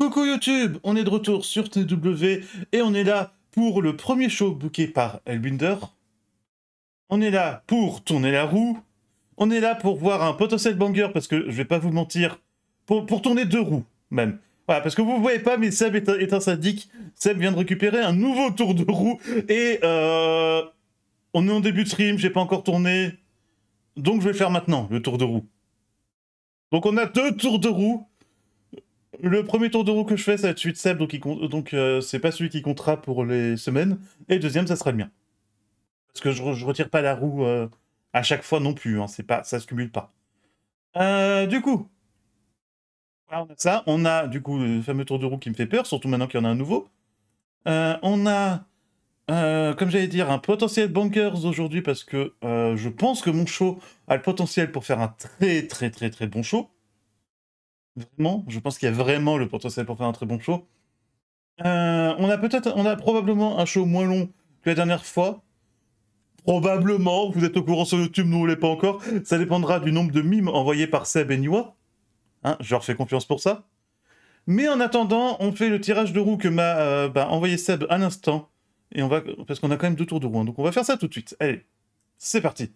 Coucou YouTube, on est de retour sur TW et on est là pour le premier show booké par Elbinder. On est là pour tourner la roue. On est là pour voir un potentiel banger parce que je vais pas vous mentir, pour, tourner deux roues même. Voilà, parce que vous voyez pas, mais Seb est un, est sadique. Seb vient de récupérer un nouveau tour de roue et euh, on est en début de stream, j'ai pas encore tourné. Donc je vais faire maintenant le tour de roue. Donc on a deux tours de roue le premier tour de roue que je fais, ça va être celui de Seb, donc ce donc euh, c'est pas celui qui comptera pour les semaines. Et deuxième, ça sera le mien. Parce que je, ne retire pas la roue euh, à chaque fois non plus, Ça hein, c'est pas, ça se cumule pas. Euh, du coup, ah, on a ça, on a du coup le fameux tour de roue qui me fait peur, surtout maintenant qu'il y en a un nouveau. on a, comme j'allais dire, un potentiel bankers aujourd'hui parce que je pense que mon show a le potentiel pour faire un très très très très bon show. Vraiment, je pense qu'il y a vraiment le potentiel pour faire un très bon show. Euh, on a peut-être, on a probablement un show moins long que la dernière fois. Probablement, vous êtes au courant sur YouTube, nous on l'est pas encore. Ça dépendra du nombre de mimes envoyés par Seb et Niwa. Hein, je leur fais confiance pour ça. Mais en attendant, on fait le tirage de roue que m'a euh, bah, envoyé Seb à l'instant. Et on va, parce qu'on a quand même deux tours de roue, hein. donc on va faire ça tout de suite. Allez, c'est parti.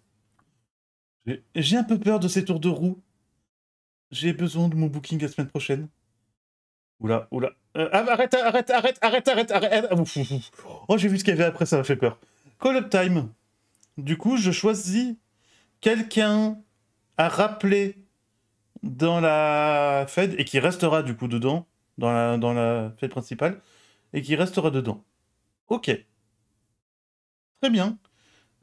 J'ai un peu peur de ces tours de roue. J'ai besoin de mon booking la semaine prochaine. Oula, oula. Euh, ah, arrête, arrête, arrête, arrête, arrête, arrête. Ah, oh, j'ai vu ce qu'il y avait après, ça m'a fait peur. Call up time. Du coup, je choisis quelqu'un à rappeler dans la Fed et qui restera du coup dedans, dans la, dans Fed principale, et qui restera dedans. Ok. Très bien.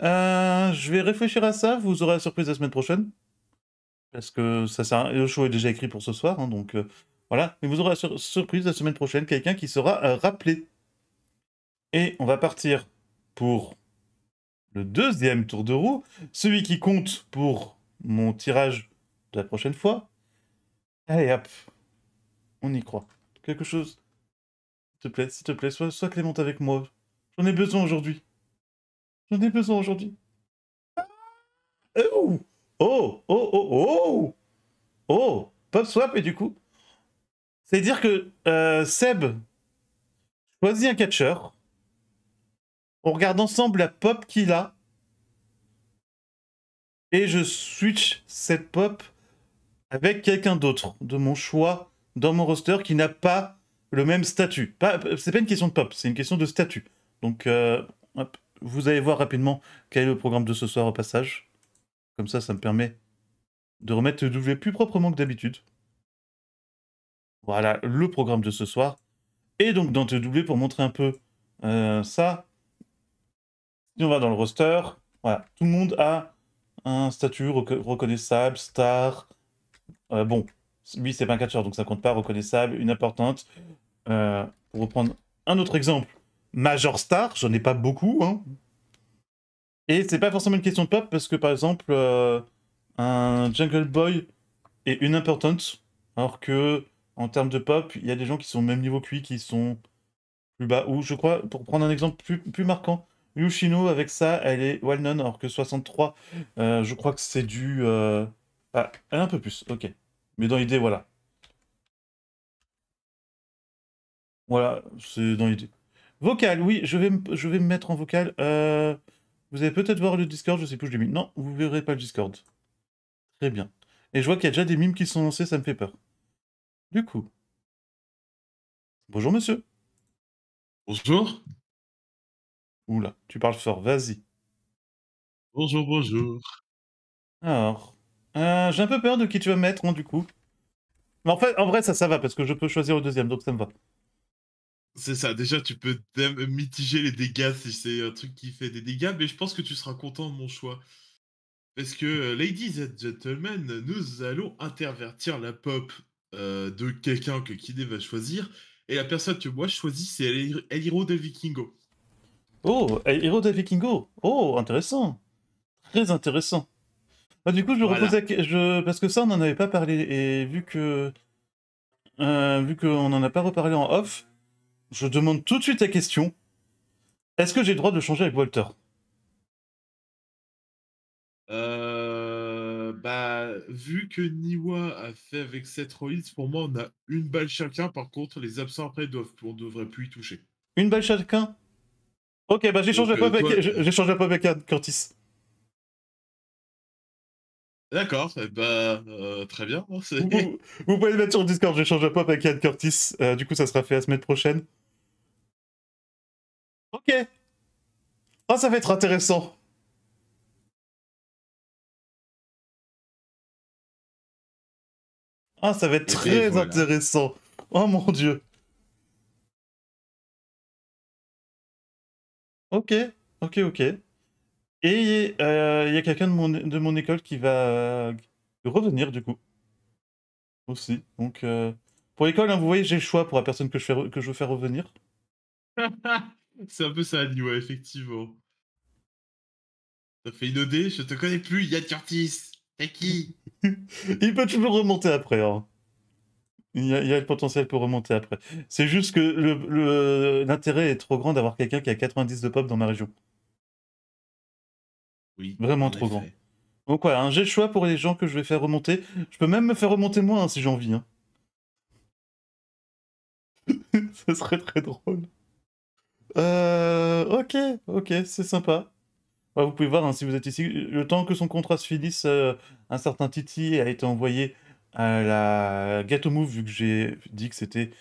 Euh, je vais réfléchir à ça. Vous aurez la surprise la semaine prochaine parce que ça sert à... le show est déjà écrit pour ce soir, hein, donc euh, voilà. Mais vous aurez la surprise la semaine prochaine, quelqu'un qui sera euh, rappelé. Et on va partir pour le deuxième tour de roue, celui qui compte pour mon tirage de la prochaine fois. Allez hop, on y croit. Quelque chose, s'il te plaît, s'il te plaît, sois, sois avec moi. J'en ai besoin aujourd'hui. J'en ai besoin aujourd'hui. Ah, oh Oh, oh, oh, oh Oh Pop swap, et du coup... C'est-à-dire que euh, Seb choisit un catcher. On regarde ensemble la pop qu'il a. Et je switch cette pop avec quelqu'un d'autre de mon choix dans mon roster qui n'a pas le même statut. C'est pas une question de pop, c'est une question de statut. Donc, euh, vous allez voir rapidement quel est le programme de ce soir au passage. Comme ça, ça me permet de remettre le plus proprement que d'habitude. Voilà le programme de ce soir. Et donc dans TW, pour montrer un peu euh, ça, si on va dans le roster, voilà, tout le monde a un statut reconnaissable, star. Euh, bon, lui c'est 24 un donc ça compte pas, reconnaissable, une importante. Euh, pour reprendre un autre exemple, Major Star, j'en ai pas beaucoup, hein, et c'est pas forcément une question de pop, parce que par exemple, euh, un Jungle Boy est une importante alors que en termes de pop, il y a des gens qui sont au même niveau que lui, qui sont plus bas. Ou je crois, pour prendre un exemple plus, plus marquant, Yushino avec ça, elle est well known, alors que 63, euh, je crois que c'est du. Euh, ah, elle est un peu plus, ok. Mais dans l'idée, voilà. Voilà, c'est dans l'idée. Vocal, oui, je vais, je vais me mettre en vocal. Euh... Vous allez peut-être voir le Discord, je sais plus où je l'ai mis. Non, vous verrez pas le Discord. Très bien. Et je vois qu'il y a déjà des mimes qui sont lancés, ça me fait peur. Du coup. Bonjour monsieur. Bonjour. Oula, tu parles fort, vas-y. Bonjour, bonjour. Alors, euh, j'ai un peu peur de qui tu vas mettre, du coup. Mais en fait, en vrai, ça, ça va, parce que je peux choisir le deuxième, donc ça me va. C'est ça, déjà tu peux mitiger les dégâts si c'est un truc qui fait des dégâts, mais je pense que tu seras content de mon choix. Parce que, mmh. euh, ladies and gentlemen, nous allons intervertir la pop euh, de quelqu'un que Kidé va choisir, et la personne que moi je choisis, c'est El, Hero Vikingo. Oh, El Hero del Vikingo Oh, intéressant Très intéressant ah, Du coup, je je... parce que ça, on n'en avait pas parlé, et vu que. Euh, vu qu'on n'en a pas reparlé en off, je demande tout de suite la question. Est-ce que j'ai le droit de changer avec Walter euh, bah, vu que Niwa a fait avec 7 Rollins, pour moi, on a une balle chacun. Par contre, les absents après, doivent, on ne devrait plus y toucher. Une balle chacun Ok, bah j'ai pas, avec... pop pas avec Curtis. D'accord, bah, très bien. Vous, pouvez le mettre sur Discord, j'échange pas avec Anne Curtis. Euh, du coup, ça sera fait la semaine prochaine. Ok. Ah, ça va être intéressant. Ah, ça va être très intéressant. Oh mon dieu. Ok, ok, ok. Et euh, il y a quelqu'un de mon, de mon école qui va euh, revenir du coup. Aussi. Donc, euh, pour l'école, hein, vous voyez, j'ai le choix pour la personne que je, que je veux faire revenir. C'est un peu ça, Nywa, effectivement. ça fait une OD je te connais plus, Yann Curtis. T'es qui Il peut toujours remonter après. Hein. Il, y a, le potentiel pour remonter après. C'est juste que l'intérêt est trop grand d'avoir quelqu'un qui a 90 de pop dans ma région. Vraiment trop grand. Donc voilà, hein, j'ai un choix pour les gens que je vais faire remonter. Je peux même me faire remonter moi hein, si j'ai envie. Ça Ce serait très drôle. Euh, ok, ok, c'est sympa. vous pouvez voir hein, si vous êtes ici. Le temps que son contrat se finisse, euh, un certain Titi a été envoyé à la Gato Move, vu que j'ai dit que c'était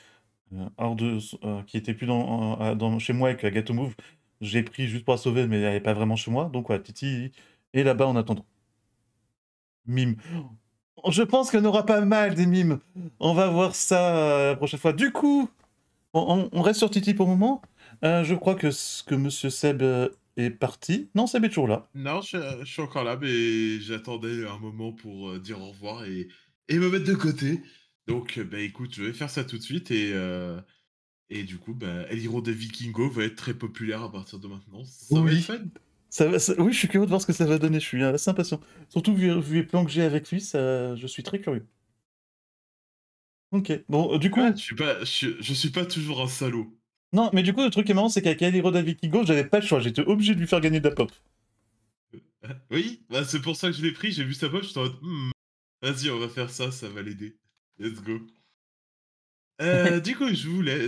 euh, hors de. Euh, qui était plus dans, chez moi avec la Gato Move. J'ai pris juste pour la sauver, mais elle n'est pas vraiment chez moi. Donc, Titi est là-bas en attendant. Mime. Oh, je pense qu'elle n'aura pas mal des mimes. On va voir ça la prochaine fois. Du coup, on, on reste sur Titi pour le moment. Euh, je crois que, ce que Monsieur Seb euh, est parti. Non, Seb est toujours là. Non, je, suis encore là, mais j'attendais un moment pour euh, dire au revoir et, et me mettre de côté. Donc, bah, écoute, je vais faire ça tout de suite et. et du coup, bah, El Hero de Vikingo va être très populaire à partir de maintenant. Ça oui. va être fun. Oui, je suis curieux de voir ce que ça va donner. Je suis assez impatient. Surtout vu, les plans que j'ai avec lui, ça... je suis très curieux. Ok. Bon, du coup. Ah, je, suis pas, je, suis pas toujours un salaud. Non, mais du coup, le truc qui est marrant, c'est qu'avec Aliro David j'avais pas le choix. J'étais obligé de lui faire gagner de la pop. Oui, bah, c'est pour ça que je l'ai pris. J'ai vu sa pop, suis en mode. Hmm, vas-y, on va faire ça, ça va l'aider. Let's go. Euh, du coup, je,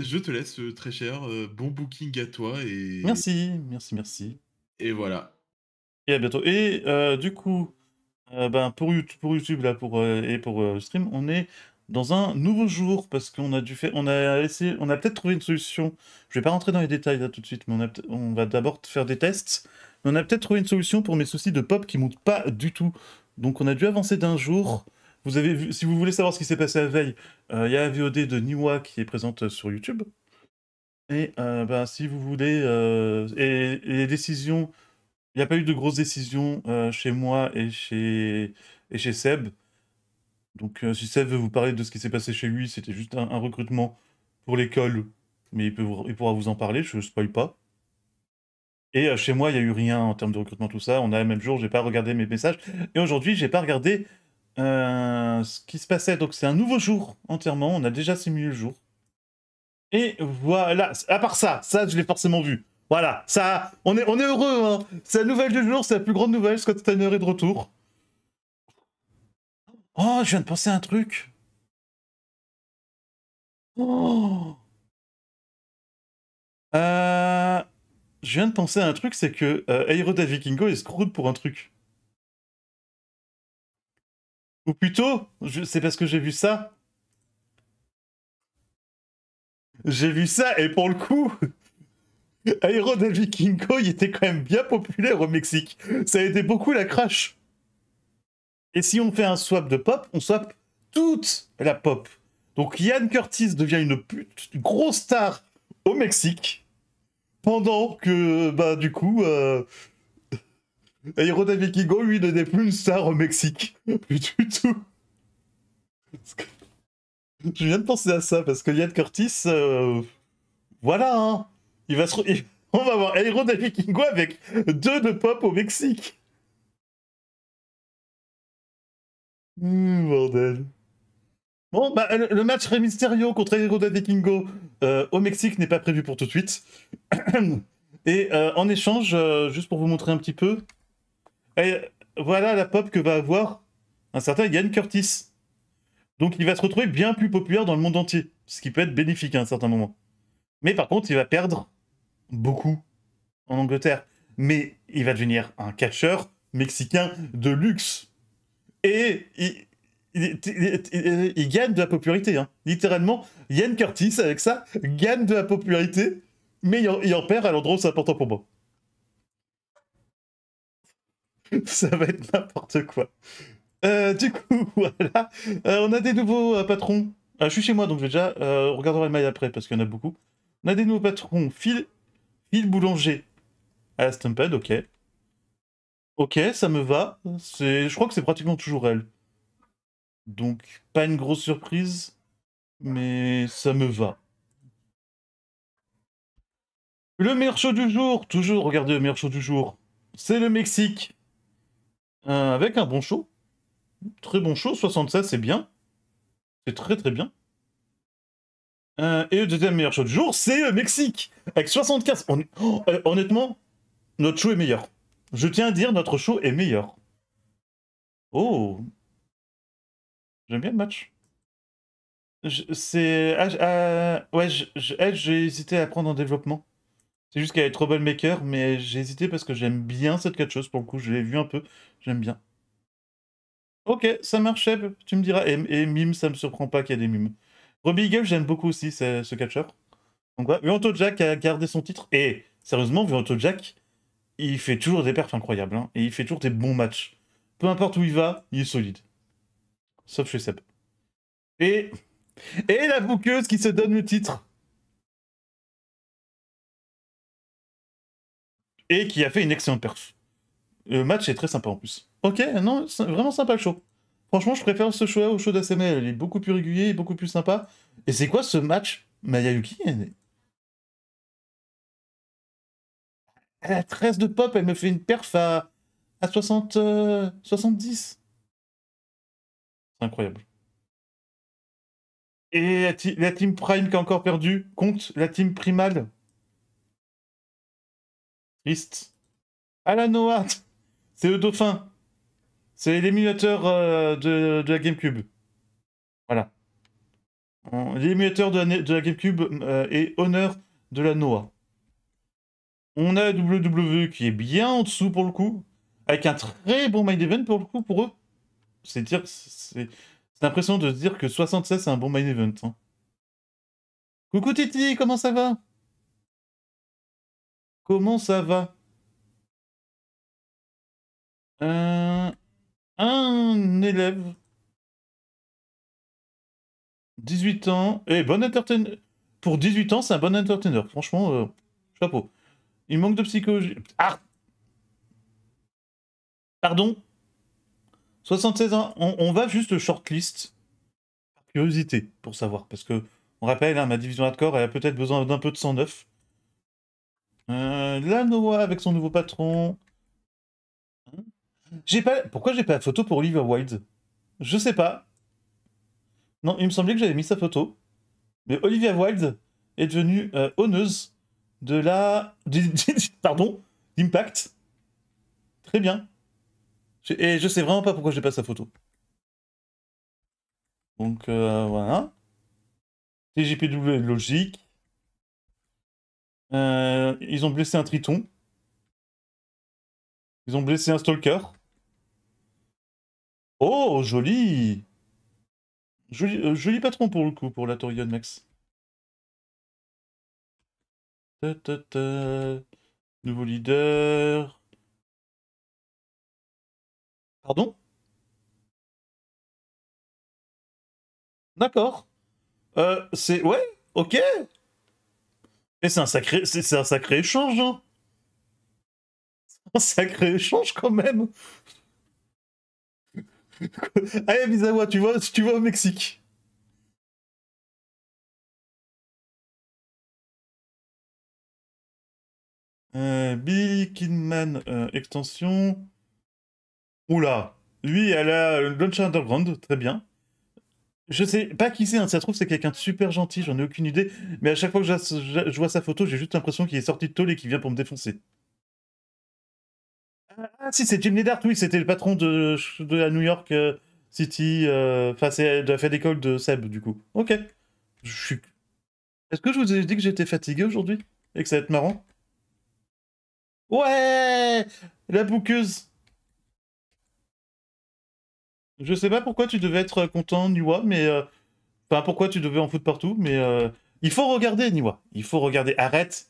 je te laisse, euh, très cher. Euh, bon booking à toi. et... Merci, merci, merci. Et voilà. Et à bientôt. Et du coup, ben, pour, YouTube, pour YouTube là, pour, et pour stream, on est dans un nouveau jour parce qu'on a dû faire, on a on a peut-être trouvé une solution. Je vais pas rentrer dans les détails là tout de suite, mais on, va d'abord faire des tests. Mais on a peut-être trouvé une solution pour mes soucis de pop qui montent pas du tout. Donc on a dû avancer d'un jour. Vous avez si vous voulez savoir ce qui s'est passé la veille, euh, il y a un VOD de Niwa qui est présente euh, sur YouTube. Et euh, ben, si vous voulez, euh, et, et, les décisions, il n'y a pas eu de grosses décisions chez moi et chez, et chez Seb. Donc euh, si Seb veut vous parler de ce qui s'est passé chez lui, c'était juste un, recrutement pour l'école, mais il, pourra vous en parler, je ne spoil pas. Et euh, chez moi, il n'y a eu rien en termes de recrutement, tout ça. On a le même jour, j'ai pas regardé mes messages. Et aujourd'hui, j'ai pas regardé euh, ce qui se passait. Donc c'est un nouveau jour entièrement. On a déjà simulé le jour. Et voilà. À part ça, ça, je l'ai forcément vu. Voilà. Ça, on est, heureux. Hein. C'est la nouvelle du jour, c'est la plus grande nouvelle. Scott Tanner est de retour. Oh, je viens de penser à un truc. Oh. Euh, je viens de penser à un truc, c'est que euh, Aero Vikingo est screwed pour un truc. Ou plutôt, c'est parce que j'ai vu ça. J'ai vu ça, et pour le coup, Aero da Vikingo, il était quand même bien populaire au Mexique. Ça a été beaucoup la crash. Et si on fait un swap de pop, on swap toute la pop. Donc Ian Curtis devient une, pute, une grosse star au Mexique, pendant que, bah, du coup, euh, Aero David Kigo, lui, n'est plus une star au Mexique. Plus du tout. Je viens de penser à ça, parce que Ian Curtis, euh, voilà, hein, il va On va avoir Aero Kingo avec deux de pop au Mexique. Mmh, bordel. Bon, bah, le match Remisterio contre Hero de Kingo euh, au Mexique n'est pas prévu pour tout de suite. Et euh, en échange, euh, juste pour vous montrer un petit peu, eh, voilà la pop que va avoir un certain Ian Curtis. Donc il va se retrouver bien plus populaire dans le monde entier, ce qui peut être bénéfique à un certain moment. Mais par contre, il va perdre beaucoup en Angleterre. Mais il va devenir un catcheur mexicain de luxe et il, gagne de la popularité. Hein. Littéralement, Yann Curtis, avec ça, gagne de la popularité, mais il en, perd à l'endroit où c'est important pour moi. ça va être n'importe quoi. Euh, du coup, voilà. Euh, on a des nouveaux euh, patrons. Ah, je suis chez moi, donc je vais déjà. on regardera le mail après, parce qu'il y en a beaucoup. On a des nouveaux patrons. Phil, Boulanger à la ok. Ok, ça me va. je crois que c'est pratiquement toujours elle. Donc, pas une grosse surprise, mais ça me va. Le meilleur show du jour, toujours, regardez le meilleur show du jour, c'est le Mexique. Euh, avec un bon show. Très bon show, 76, c'est bien. C'est très très bien. Euh, et le deuxième meilleur show du jour, c'est le Mexique. Avec 75. Euh, honnêtement, notre show est meilleur. Je tiens à dire, notre show est meilleur. Oh J'aime bien le match. C'est. Ah, ah ouais, eh, j'ai hésité à prendre en développement. C'est juste qu'elle est Maker, mais j'ai hésité parce que j'aime bien cette catcheuse. Pour le coup, je l'ai vu un peu. J'aime bien. Ok, ça marche, tu me diras. Et, et, mime, ça me surprend pas qu'il y a des mimes. Robbie Eagle, j'aime beaucoup aussi ce, ce catcheur. Donc voilà, ouais, Jack a gardé son titre. Et sérieusement, Vuanto Jack, il fait toujours des pertes incroyables. Hein. et il fait toujours des bons matchs. Peu importe où il va, il est solide. Sauf chez Seb. Et. Et la bouqueuse qui se donne le titre. Et qui a fait une excellente perf. Le match est très sympa en plus. Ok, non, vraiment sympa le show. Franchement, je préfère ce show au show d'ASML. Il est beaucoup plus régulier, beaucoup plus sympa. Et c'est quoi ce match Mayayuki la 13 de pop, elle me fait une perf à, 60, 70. Euh, c'est incroyable. Et la, team Prime qui a encore perdu compte. la team Primal. Triste. À la Noah, c'est le dauphin. C'est l'émulateur euh, de, la GameCube. Voilà. L'émulateur de, la GameCube est euh, honneur de la Noah. On a WWE qui est bien en dessous pour le coup, avec un très bon mind event pour le coup pour eux. C'est dire, c'est l'impression de se dire que 76 c'est un bon mind event. Hein. Coucou Titi, comment ça va Comment ça va euh, Un élève, 18 ans, et eh, bon entertainer. Pour 18 ans, c'est un bon entertainer, franchement, euh, chapeau. Il manque de psychologie. Ah Pardon 76 ans. On, va juste shortlist. Par curiosité, pour savoir. Parce que, on rappelle, hein, ma division corps, elle a peut-être besoin d'un peu de 109. neuf euh, la avec son nouveau patron. Hein? J'ai pas. Pourquoi j'ai pas la photo pour Olivia Wilde Je sais pas. Non, il me semblait que j'avais mis sa photo. Mais Olivia Wilde est devenue euh, honneuse de la. Pardon D'impact. Très bien. Et je sais vraiment pas pourquoi j'ai pas sa photo. Donc euh, voilà. TGPW logique. Euh, ils ont blessé un triton. Ils ont blessé un stalker. Oh, joli Joli, euh, joli patron pour le coup, pour la Torion Max. Nouveau leader. Pardon D'accord. Euh, c'est... Ouais, ok. Et c'est un sacré... C'est un sacré échange, hein un sacré échange quand même. Allez, Misawa, tu vois, tu vas au Mexique. Euh, Billy Kidman euh, extension. Oula. Lui, elle a Launcher Underground, très bien. Je sais pas qui c'est, hein, ça se trouve, c'est quelqu'un de super gentil, j'en ai aucune idée. Mais à chaque fois que je, vois sa photo, j'ai juste l'impression qu'il est sorti de tôle et qu'il vient pour me défoncer. Ah, si, c'est Jim Ledart, oui, c'était le patron de, de la New York euh, City. Euh, enfin, c'est de la fête d'école de Seb, du coup. Ok. Je suis. Est-ce que je vous ai dit que j'étais fatigué aujourd'hui Et que ça va être marrant Ouais La bouqueuse Je sais pas pourquoi tu devais être content, Niwa, mais... pas euh, Enfin, pourquoi tu devais en foutre partout, mais... Euh, il faut regarder, Niwa. Il faut regarder. Arrête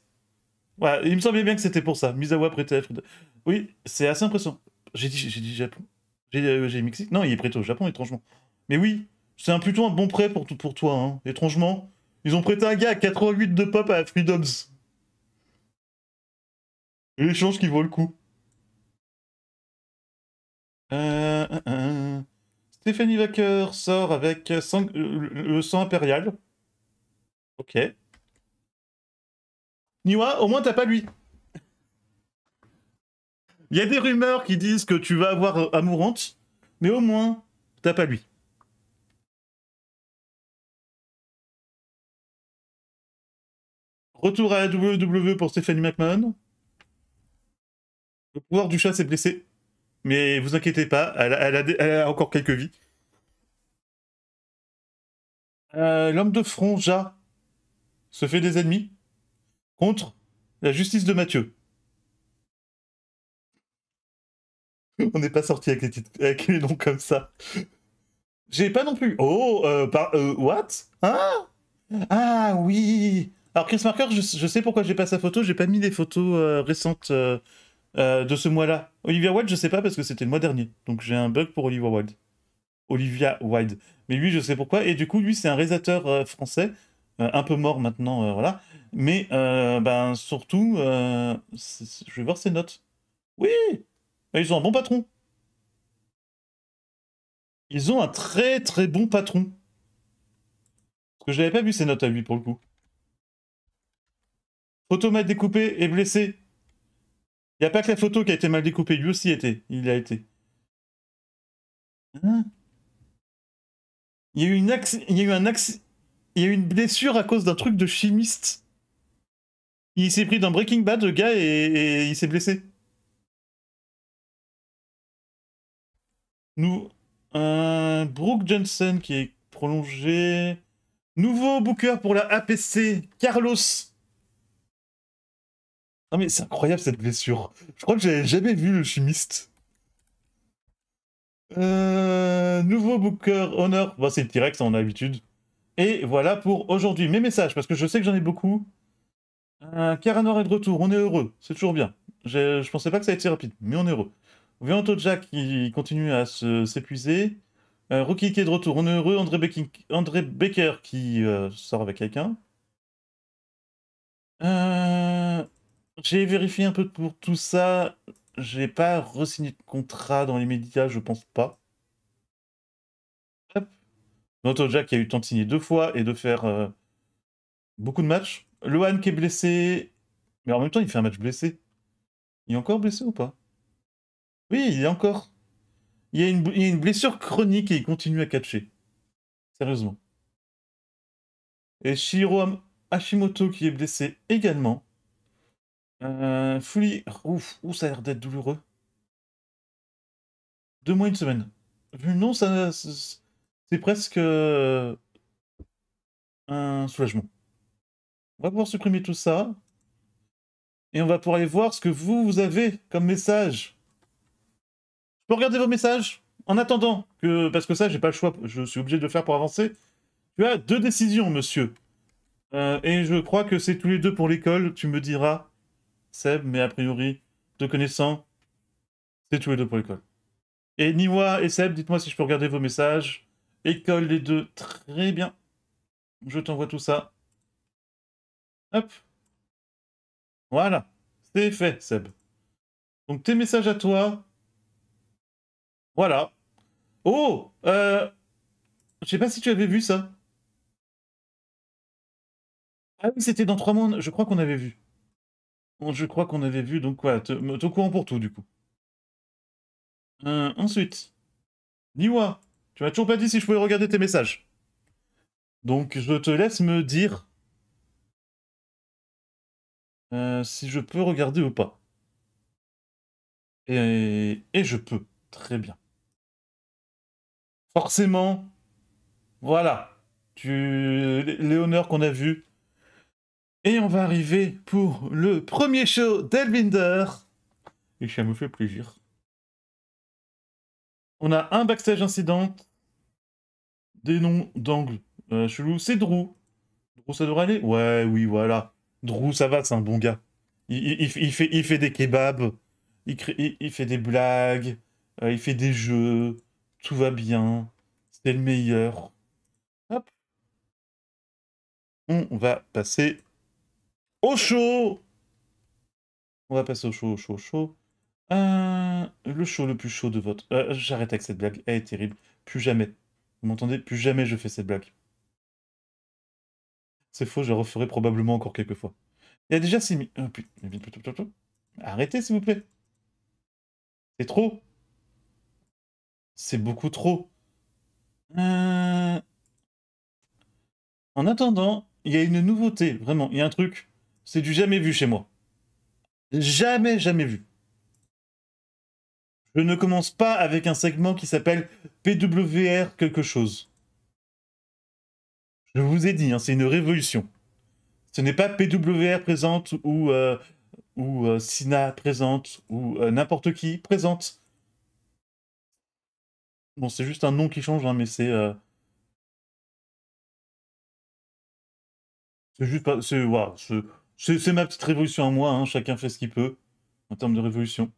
il me semblait bien que c'était pour ça. Misawa prêté à Freedom... Oui, c'est assez impressionnant. J'ai dit, Japon. J'ai dit euh, Mexique. Non, il est prêté au Japon, étrangement. Mais oui, c'est un, plutôt un bon prêt pour, pour toi, hein. étrangement. Ils ont prêté un gars à 88 de pop à Freedoms. L'échange qui vaut le coup. Euh, euh, euh. Stéphanie Wacker sort avec euh, le sang impérial. Ok. Niwa, au moins t'as pas lui. Il y a des rumeurs qui disent que tu vas avoir Amourante, mais au moins t'as pas lui. Retour à la WWE pour Stéphanie McMahon. Le pouvoir du chat s'est blessé. Mais vous inquiétez pas, elle, a, encore quelques vies. Euh, l'homme de front, Ja, se fait des ennemis contre la justice de Mathieu. On n'est pas sorti avec, les noms comme ça. J'ai pas non plus. Oh, euh, par, euh, what Hein Ah oui Alors Chris Marker, je, sais pourquoi j'ai pas sa photo, j'ai pas mis des photos euh, récentes euh, de ce mois-là. Olivia Wilde, je sais pas parce que c'était le mois dernier. Donc j'ai un bug pour Olivia Wilde. Olivia Wilde. Mais lui, je sais pourquoi. Et du coup, lui, c'est un réalisateur euh, français, euh, un peu mort maintenant, voilà. Mais ben, surtout, je vais voir ses notes. Oui ben, Ils ont un bon patron. Ils ont un très très bon patron. Parce que je n'avais pas vu ses notes à lui pour le coup. Automate découpé et blessé. Il n'y a pas que la photo qui a été mal découpée, lui aussi était. Il a été. Hein il y a eu une il y a un il y a une blessure à cause d'un truc de chimiste. Il s'est pris dans Breaking Bad, le gars, et, il s'est blessé. Nous, euh, Brooke Johnson qui est prolongé. Nouveau booker pour la APC, Carlos. Non mais c'est incroyable cette blessure. Je crois que j'avais jamais vu le chimiste. Euh, nouveau Booker Honor. Bon, bah, c'est le T-Rex, on a l'habitude. Et voilà pour aujourd'hui. Mes messages, parce que je sais que j'en ai beaucoup. Euh, est de retour, on est heureux, c'est toujours bien. Je, je pensais pas que ça allait être si rapide, mais on est heureux. Vianto Jack qui continue à s'épuiser. Euh, Rookie qui est de retour, on est heureux. André, Baker qui euh, sort avec quelqu'un. Euh, j'ai vérifié un peu pour tout ça. J'ai pas re-signé de contrat dans les médias, je pense pas. Hop. Noto Jack a eu le temps de signer deux fois et de faire euh, beaucoup de matchs. Lohan qui est blessé, mais en même temps il fait un match blessé. Il est encore blessé ou pas Oui, il est encore. Il y, a une, il y a une blessure chronique et il continue à catcher. Sérieusement. Et Shiro Hashimoto qui est blessé également. Euh, Fully, ouf, ça a l'air d'être douloureux. Deux mois, une semaine. Vu le ça, c'est presque euh, un soulagement. On va pouvoir supprimer tout ça. Et on va pouvoir aller voir ce que vous, vous avez comme message. Je peux regarder vos messages en attendant que, parce que ça, j'ai pas le choix, je suis obligé de le faire pour avancer. Tu as deux décisions, monsieur. Euh, et je crois que c'est tous les deux pour l'école, tu me diras Seb, mais a priori, te connaissant, c'est tous les deux pour l'école. Et Niwa et Seb, dites-moi si je peux regarder vos messages. École les deux, très bien. Je t'envoie tout ça. Hop. Voilà. C'est fait, Seb. Donc tes messages à toi. Voilà. Oh euh... Je sais pas si tu avais vu ça. Ah oui, c'était dans trois mondes. Je crois qu'on avait vu je crois qu'on avait vu, donc quoi, t'es au courant pour tout, du coup. Euh, ensuite, Niwa, tu m'as toujours pas dit si je pouvais regarder tes messages. Donc, je te laisse me dire euh, si je peux regarder ou pas. Et, et je peux, très bien. Forcément, voilà. Tu, honneurs qu'on a vu, et on va arriver pour le premier show d'Elvinder. Et ça me fait plaisir. On a un backstage incident. Des noms d'angles euh, chelou. C'est Drew. Drew, ça devrait aller Ouais, oui, voilà. Drew, ça va, c'est un bon gars. Il, fait, des kebabs. Il, fait des blagues. Euh, il fait des jeux. Tout va bien. C'est le meilleur. Hop. On va passer au chaud On va passer au chaud, au chaud, au chaud. Euh, le chaud le plus chaud de votre... Euh, j'arrête avec cette blague, elle est terrible. Plus jamais. Vous m'entendez Plus jamais je fais cette blague. C'est faux, je la referai probablement encore quelques fois. Il y a déjà 6 000... putain. Arrêtez s'il vous plaît. C'est trop. C'est beaucoup trop. Euh. En attendant, il y a une nouveauté, vraiment, il y a un truc. C'est du jamais vu chez moi. Jamais, jamais vu. Je ne commence pas avec un segment qui s'appelle PWR quelque chose. Je vous ai dit, hein, c'est une révolution. Ce n'est pas PWR présente ou, euh, ou euh, Sina présente ou euh, n'importe qui présente. Bon, c'est juste un nom qui change, hein, mais c'est. C'est juste pas. C'est. C'est ma petite révolution à moi, hein. chacun fait ce qu'il peut en termes de révolution.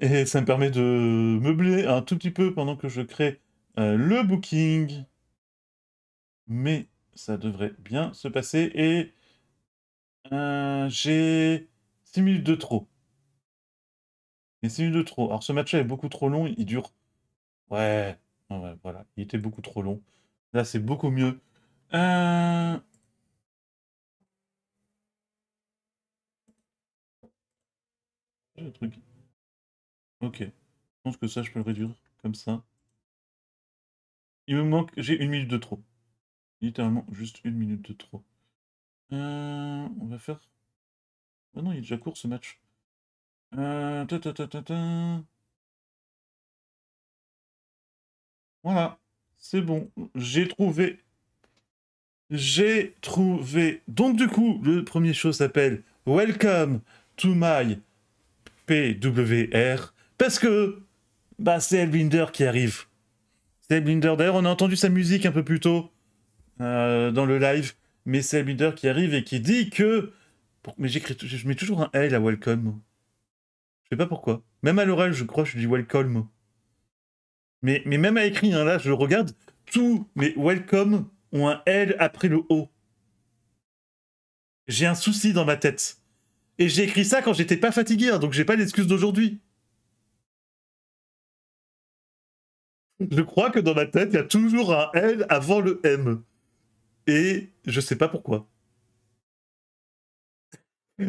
Et ça me permet de meubler un tout petit peu pendant que je crée euh, le booking. Mais ça devrait bien se passer. Et euh, j'ai 6 minutes de trop. Et 6 minutes de trop. Alors ce match-là est beaucoup trop long, il dure... Ouais, voilà, il était beaucoup trop long. Là, c'est beaucoup mieux. Euh, truc. Ok. Je pense que ça, je peux le réduire comme ça. Il me manque... J'ai une minute de trop. Littéralement, juste une minute de trop. Euh, on va faire... Ah non, il est déjà court ce match. Euh, Voilà, c'est bon, j'ai trouvé. J'ai trouvé. Donc du coup, le premier show s'appelle Welcome to my PWR parce que bah c'est Elblinder qui arrive. C'est Elblinder, D'ailleurs, on a entendu sa musique un peu plus tôt euh, dans le live, mais c'est Elblinder qui arrive et qui dit que. Mais j'écris, je mets toujours un L à Welcome. Je sais pas pourquoi. Même à l'oral, je crois, je dis Welcome mais, mais même à écrire hein, là, je regarde, tous mes welcome ont un L après le O. J'ai un souci dans ma tête. Et j'ai écrit ça quand j'étais pas fatigué, hein, donc j'ai pas l'excuse d'aujourd'hui. Je crois que dans ma tête, il y a toujours un L avant le M. Et je sais pas pourquoi.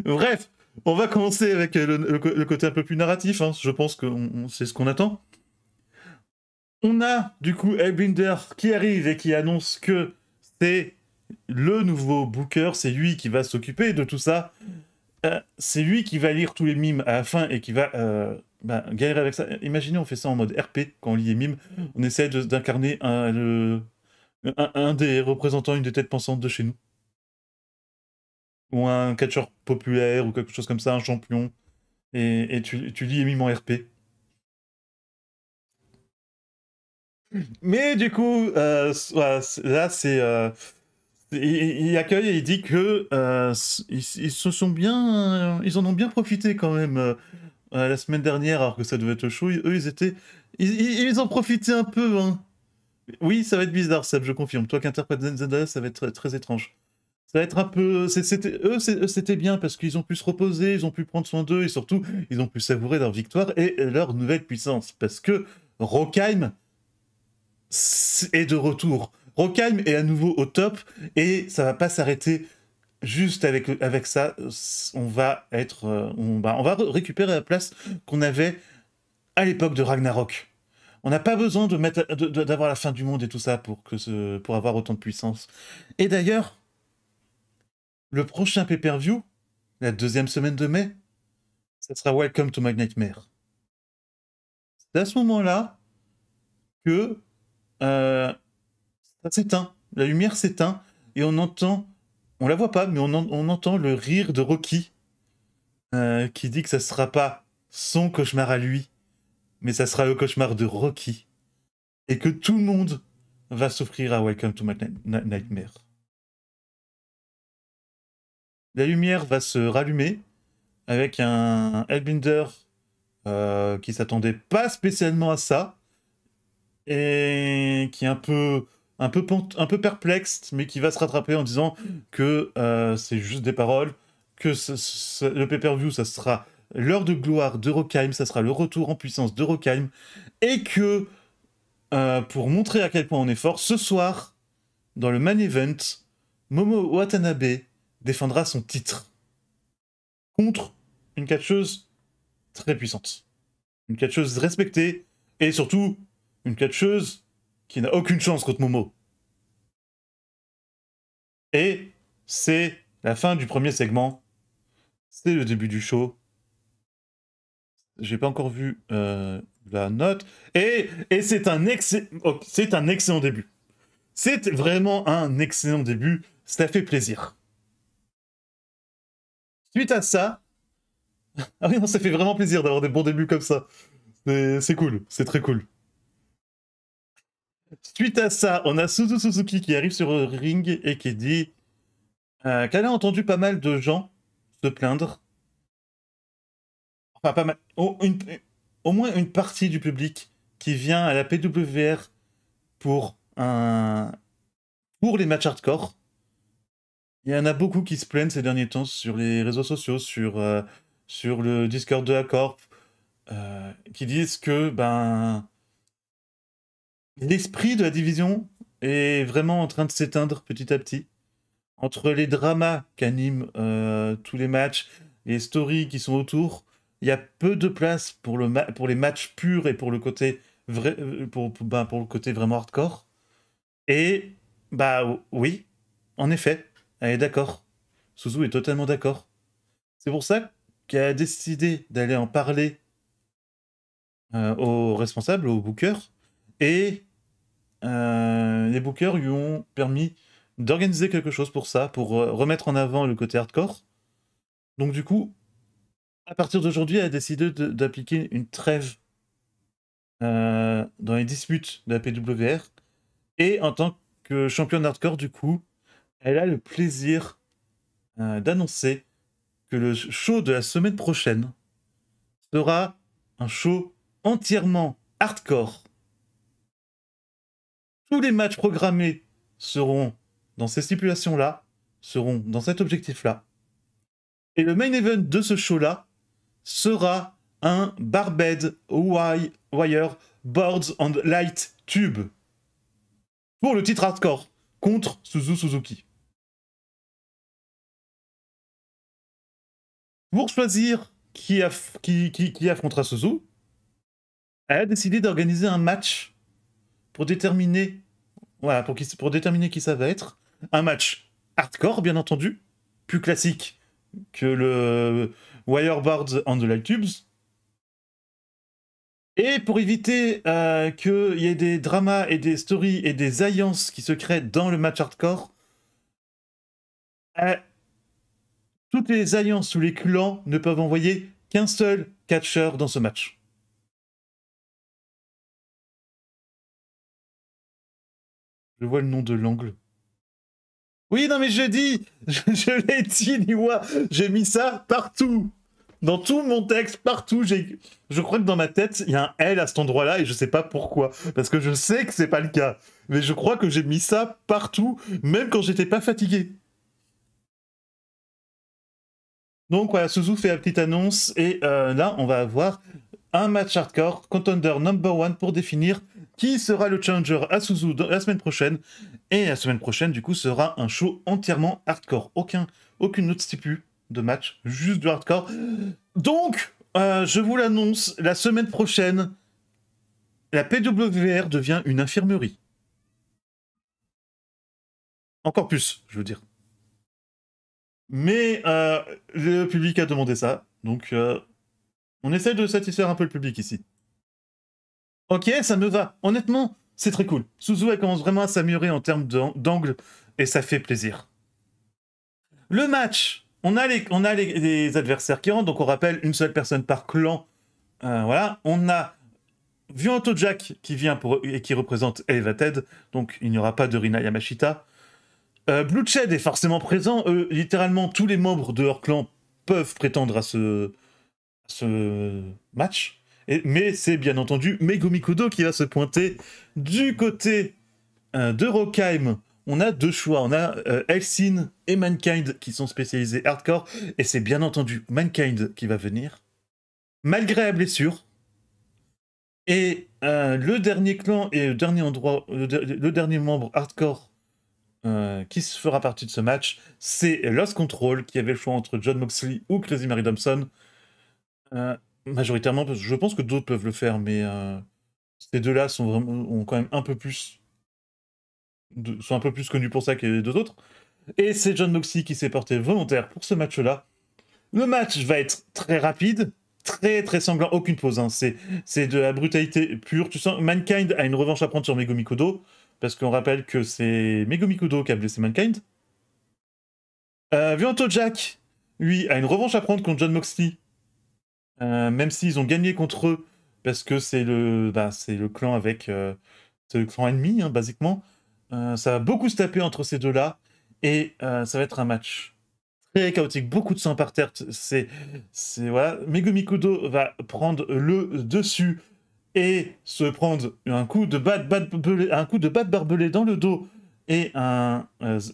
Bref, on va commencer avec le, côté un peu plus narratif. Hein. Je pense que c'est ce qu'on attend. On a du coup Elbinder qui arrive et qui annonce que c'est le nouveau Booker, c'est lui qui va s'occuper de tout ça. Euh, c'est lui qui va lire tous les mimes à la fin et qui va euh, bah, galérer avec ça. Imaginez, on fait ça en mode RP quand on lit les mimes. On essaie d'incarner un, des représentants, une des têtes pensantes de chez nous. Ou un catcheur populaire ou quelque chose comme ça, un champion. Et, tu, tu lis les mimes en RP. Mais du coup, euh, là, c'est. Euh, il, accueille et il dit que euh, ils, se sont bien. ils en ont bien profité quand même la semaine dernière, alors que ça devait être chaud. Eux, ils étaient. Ils, en profitaient un peu, hein. Oui, ça va être bizarre, Seb, je confirme. Toi qui interprètes Zendaya, ça va être très, très, étrange. Ça va être un peu. eux, c'était bien parce qu'ils ont pu se reposer, ils ont pu prendre soin d'eux et surtout, ils ont pu savourer leur victoire et leur nouvelle puissance. Parce que Rockheim est de retour. Rockheim est à nouveau au top et ça va pas s'arrêter juste avec, avec ça. On va être, euh, on, bah, on va récupérer la place qu'on avait à l'époque de Ragnarok. On n'a pas besoin de mettre, d'avoir la fin du monde et tout ça pour que ce, pour avoir autant de puissance. Et d'ailleurs, le prochain pay-per-view, la deuxième semaine de mai, ça sera Welcome to My Nightmare. C'est à ce moment-là que euh, ça s'éteint. La lumière s'éteint et on entend, on la voit pas, mais on, entend le rire de Rocky euh, qui dit que ça sera pas son cauchemar à lui, mais ça sera le cauchemar de Rocky et que tout le monde va souffrir à Welcome to My Nightmare. La lumière va se rallumer avec un Hellbinder euh, qui s'attendait pas spécialement à ça, et qui est un peu un peu perplexe, mais qui va se rattraper en disant que euh, c'est juste des paroles, que le pay-per-view ça sera l'heure de gloire Rockheim ça sera le retour en puissance Rockheim et que euh, pour montrer à quel point on est fort, ce soir dans le main event, Momo Watanabe défendra son titre contre une catcheuse très puissante, une catcheuse respectée et surtout une catcheuse qui n'a aucune chance contre Momo. Et c'est la fin du premier segment. C'est le début du show. J'ai pas encore vu euh, la note. Et, c'est un, un excellent début. C'est vraiment un excellent début. Ça fait plaisir. Suite à ça. Ah oui, ça fait vraiment plaisir d'avoir des bons débuts comme ça. C'est cool. C'est très cool. Suite à ça, on a Suzu Suzuki qui arrive sur ring et qui dit euh, qu'elle a entendu pas mal de gens se plaindre. Enfin, pas mal. Au, moins une partie du public qui vient à la PWR pour, un, pour les matchs hardcore. Il y en a beaucoup qui se plaignent ces derniers temps sur les réseaux sociaux, sur, euh, sur le Discord de la Corp, euh, qui disent que ben l'esprit de la division est vraiment en train de s'éteindre petit à petit. Entre les dramas qu'animent euh, tous les matchs, les stories qui sont autour, il y a peu de place pour, le pour les matchs purs et pour le côté, euh, ben, pour, le côté vraiment hardcore. Et, bah oui, en effet, elle est d'accord. Suzu est totalement d'accord. C'est pour ça qu'elle a décidé d'aller en parler euh, aux responsables, aux bookers, et euh, les bookers lui ont permis d'organiser quelque chose pour ça, pour euh, remettre en avant le côté hardcore. Donc du coup, à partir d'aujourd'hui, elle a décidé d'appliquer une trêve euh, dans les disputes de la PWR. Et en tant que championne hardcore, du coup, elle a le plaisir d'annoncer que le show de la semaine prochaine sera un show entièrement hardcore tous les matchs programmés seront dans ces stipulations-là, seront dans cet objectif-là. Et le main event de ce show-là sera un Barbed Wire Boards and Light Tube pour le titre hardcore contre Suzu Suzuki. Pour choisir qui, affrontera Suzu, elle a décidé d'organiser un match pour déterminer, pour, qui, déterminer qui ça va être. Un match hardcore, bien entendu, plus classique que le Wireboards and the Light Tubes. Et pour éviter euh, qu'il y ait des dramas et des stories et des alliances qui se créent dans le match hardcore, euh, toutes les alliances ou les clans ne peuvent envoyer qu'un seul catcheur dans ce match. Je vois le nom de l'angle. Oui, non, mais je dis, je, l'ai dit, Niwa, j'ai mis ça partout. Dans tout mon texte, partout, j'ai, je crois que dans ma tête, il y a un L à cet endroit-là et je sais pas pourquoi. Parce que je sais que c'est pas le cas. Mais je crois que j'ai mis ça partout, même quand j'étais pas fatigué. Donc voilà, Suzu fait la petite annonce et euh, là, on va avoir un match hardcore, contender number one pour définir qui sera le challenger à Suzu la semaine prochaine. Et la semaine prochaine, du coup, sera un show entièrement hardcore. Aucun, aucune autre stipu de match, juste du hardcore. Donc, euh, je vous l'annonce, la semaine prochaine, la PWR devient une infirmerie. Encore plus, je veux dire. Mais euh, le public a demandé ça, donc euh, on essaie de satisfaire un peu le public ici. Ok, ça me va. Honnêtement, c'est très cool. Suzu, elle commence vraiment à s'améliorer en termes d'angle et ça fait plaisir. Le match, on a les, on a les, adversaires qui rentrent, donc on rappelle une seule personne par clan. Euh, voilà, on a Vianto Jack qui vient pour, et qui représente Elevated, donc il n'y aura pas de Rina Yamashita. Euh, Blue est forcément présent, euh, littéralement tous les membres de leur clan peuvent prétendre à ce, à ce match mais c'est bien entendu Megumi Kudo qui va se pointer du côté euh, de Rockheim. On a deux choix. On a euh, Elsin et Mankind qui sont spécialisés hardcore. Et c'est bien entendu Mankind qui va venir. Malgré la blessure. Et euh, le dernier clan et le dernier endroit, le, dernier membre hardcore qui fera partie de ce match, c'est Lost Control qui avait le choix entre John Moxley ou Crazy Mary Thompson. Mm. majoritairement, je pense que d'autres peuvent le faire, mais euh, ces deux-là sont vraiment, quand même un peu plus, sont un peu plus connus pour ça que les deux autres. Et c'est John Moxley qui s'est porté volontaire pour ce match-là. Le match va être très rapide, très très sanglant, aucune pause. Hein. C'est de la brutalité pure. Tu sens, Mankind a une revanche à prendre sur Megumi Kudo parce qu'on rappelle que c'est Megumi Kudo qui a blessé Mankind. Euh, Viento Jack, lui, a une revanche à prendre contre John Moxley, euh, même s'ils ont gagné contre eux, parce que c'est le, bah, le clan avec, euh, c'est le clan ennemi, hein, basiquement. Euh, ça va beaucoup se taper entre ces deux-là, et ça va être un match très chaotique, beaucoup de sang par terre. C'est, c'est voilà. Megumi Kudo va prendre le dessus et se prendre un coup de bas un coup de barbelé dans le dos et un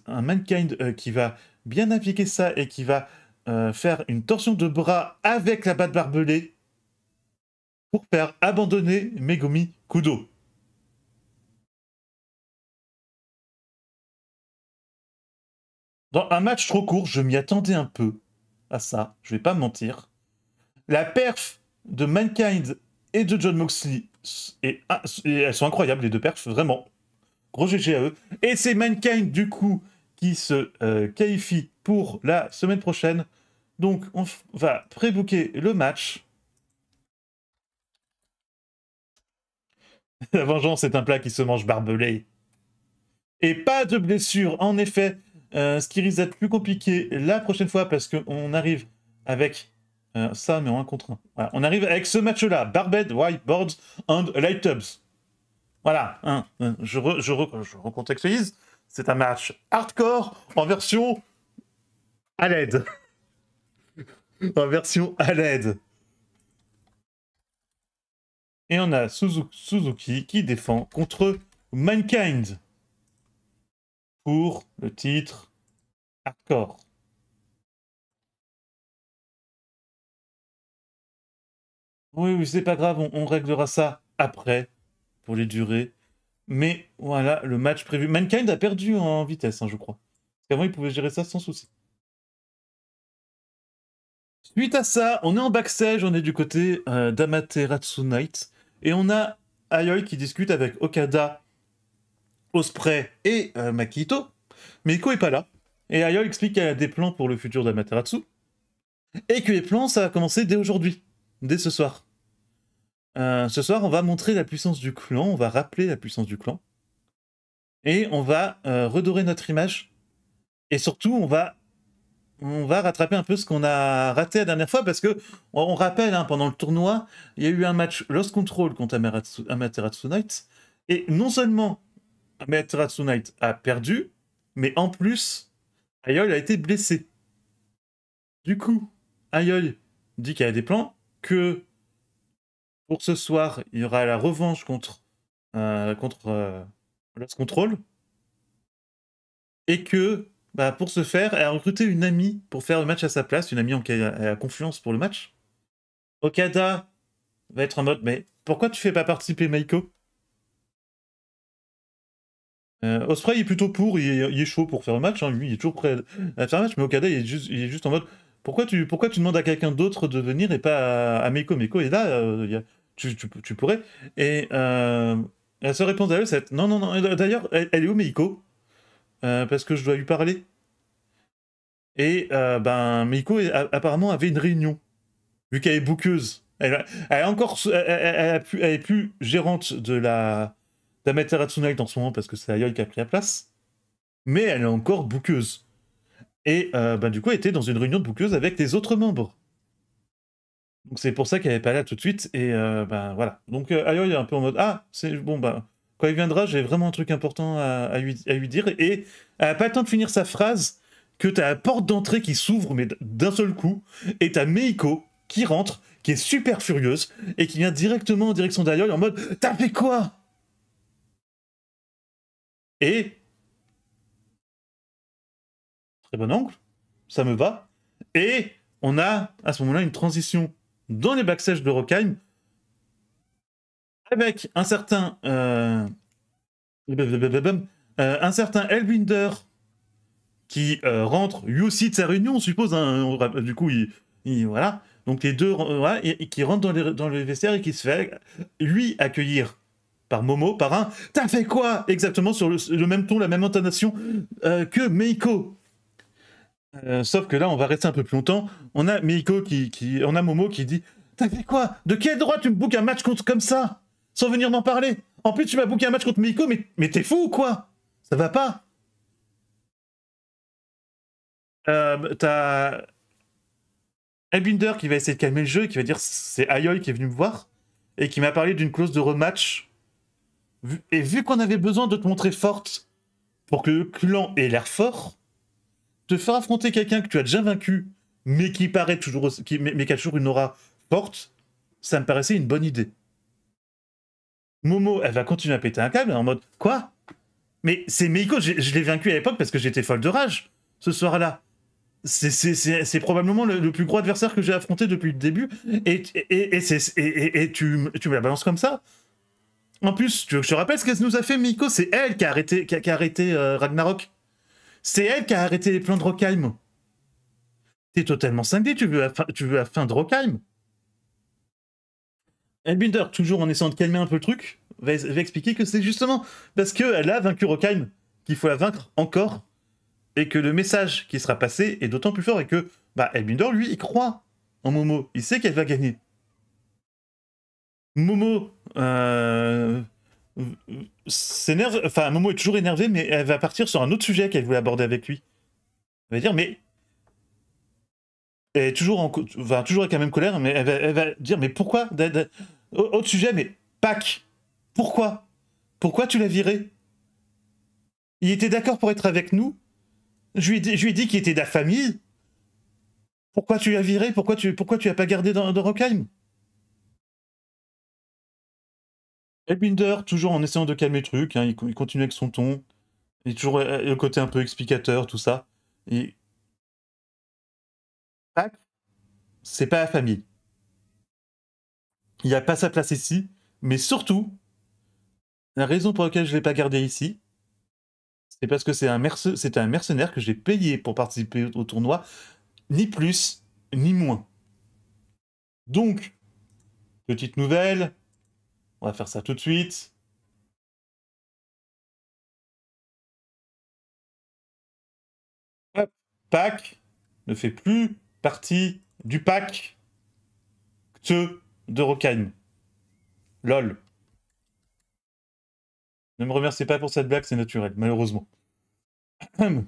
mankind qui va bien appliquer ça et qui va euh, faire une torsion de bras avec la batte barbelée pour faire abandonner Megumi Kudo. Dans un match trop court, je m'y attendais un peu à ça, je vais pas mentir. La perf de Mankind et de John Moxley, et, elles sont incroyables les deux perfs, vraiment. Gros GG à eux. Et c'est Mankind du coup qui se euh, qualifie pour la semaine prochaine donc, on va prébooker le match. La vengeance c'est un plat qui se mange barbelé. Et pas de blessure, en effet. Euh, ce qui risque d'être plus compliqué la prochaine fois parce qu'on arrive avec euh, ça, mais en 1 contre 1. On arrive avec ce match-là. Barbed, Whiteboards and Light Tubs. Voilà. Je, je recontextualise. C'est un match hardcore en version à l'aide en version à l'aide. Et on a Suzuki qui défend contre Mankind pour le titre Hardcore. Oui, oui, c'est pas grave, on, réglera ça après pour les durées. Mais voilà, le match prévu. Mankind a perdu en vitesse, hein, je crois. Parce qu'avant, il pouvait gérer ça sans souci. Suite à ça, on est en backstage, on est du côté euh, d'Amaterasu Night, et on a Ayoi qui discute avec Okada, Osprey et euh, Makito. mais Iko est pas là, et Ayoi explique qu'elle a des plans pour le futur d'Amaterasu, et que les plans, ça va commencer dès aujourd'hui, dès ce soir. Euh, ce soir, on va montrer la puissance du clan, on va rappeler la puissance du clan, et on va redorer notre image, et surtout, on va on va rattraper un peu ce qu'on a raté la dernière fois parce que on rappelle hein, pendant le tournoi, il y a eu un match Lost Control contre Amaterasu, et non seulement Amaterasu Knight a perdu, mais en plus Ayol a été blessé. Du coup, Ayol dit qu'il a des plans que pour ce soir, il y aura la revanche contre euh, contre euh, Lost Control et que bah, pour ce faire, elle a recruté une amie pour faire le match à sa place, une amie en confluence pour le match. Okada va être en mode Mais pourquoi tu fais pas participer Maiko euh, Osprey est plutôt pour, il est, chaud pour faire le match, hein. lui il est toujours prêt à faire le match, mais Okada il est juste, il est juste en mode pourquoi tu, pourquoi tu demandes à quelqu'un d'autre de venir et pas à, Meiko Meiko et là, euh, tu, tu, pourrais. Et euh, la seule réponse à elle, c'est non, non, non, d'ailleurs, elle, elle, est où Meiko euh, parce que je dois lui parler. Et euh, ben, Miko apparemment avait une réunion, vu qu'elle est bouqueuse. Elle, elle, est encore, elle, est plus gérante de la d'Amaterasu dans ce moment parce que c'est Ayol qui a pris la place, mais elle est encore bouqueuse. Et euh, ben, du coup, elle était dans une réunion de bouqueuse avec les autres membres. Donc c'est pour ça qu'elle n'est pas là tout de suite. Et ben voilà. Donc Ayol est un peu en mode ah c'est bon ben quand il viendra, j'ai vraiment un truc important à, lui, dire. Et elle euh, n'a pas le temps de finir sa phrase que t'as la porte d'entrée qui s'ouvre, mais d'un seul coup, et t'as Meiko qui rentre, qui est super furieuse, et qui vient directement en direction d'ailleurs en mode T'as fait quoi Et. Très bon angle, ça me va. Et on a à ce moment-là une transition dans les backstage de Rockheim avec un certain euh, euh, un certain Elbinder qui euh, rentre lui aussi de sa réunion, on suppose. Hein, du coup, il, voilà. Donc les deux et, qui rentrent dans, dans le vestiaire et qui se fait lui accueillir par Momo, par un T'as fait quoi Exactement sur le, même ton, la même intonation que Meiko. sauf que là, on va rester un peu plus longtemps. On a Meiko qui, on a Momo qui dit T'as fait quoi De quel droit tu me bouques un match contre comme ça sans venir m'en parler. En plus, tu m'as bouqué un match contre Miko, mais, mais t'es fou ou quoi Ça va pas euh, T'as Ebinder qui va essayer de calmer le jeu, qui va dire c'est Ayoy qui est venu me voir, et qui m'a parlé d'une clause de rematch. Et vu qu'on avait besoin de te montrer forte pour que le clan ait l'air fort, te faire affronter quelqu'un que tu as déjà vaincu, mais qui paraît toujours, qui, mais, mais qui a toujours une aura forte, ça me paraissait une bonne idée. Momo, elle va continuer à péter un câble en mode Quoi Mais c'est Meiko, je l'ai vaincu à l'époque parce que j'étais folle de rage ce soir-là. C'est probablement le, plus gros adversaire que j'ai affronté depuis le début. Et, et, tu, tu, me la balances comme ça. En plus, tu je te rappelle ce qu'elle nous a fait, Miko C'est elle qui a arrêté, qui a, arrêté euh, Ragnarok. C'est elle qui a arrêté les plans de Rockheim. T'es totalement cinglé, tu veux, tu veux la fin de Rockheim. Elbinder, toujours en essayant de calmer un peu le truc, va, expliquer que c'est justement parce qu'elle a vaincu Rockheim qu'il faut la vaincre encore et que le message qui sera passé est d'autant plus fort et que bah, Elbinder, lui, il croit en Momo. Il sait qu'elle va gagner. Momo euh, s'énerve, enfin Momo est toujours énervé, mais elle va partir sur un autre sujet qu'elle voulait aborder avec lui. Elle va dire, mais et toujours, en, toujours avec la même colère, mais elle va, dire Mais pourquoi Autre sujet, mais Pâques Pourquoi Pourquoi tu l'as viré Il était d'accord pour être avec nous. Je lui ai dit, qu'il était de la famille. Pourquoi tu l'as viré Pourquoi tu pourquoi tu l'as pas gardé dans, Rockheim Elbinder, toujours en essayant de calmer le truc, hein, il, continue avec son ton. Il est toujours euh, le côté un peu explicateur, tout ça. C'est pas la famille. Il n'y a pas sa place ici. Mais surtout, la raison pour laquelle je ne l'ai pas gardé ici, c'est parce que c'est un, un mercenaire que j'ai payé pour participer au, tournoi, ni plus, ni moins. Donc, petite nouvelle, on va faire ça tout de suite. Hop, ne fait plus partie du pack de, de Rockheim. LOL. Ne me remerciez pas pour cette blague, c'est naturel, malheureusement. Un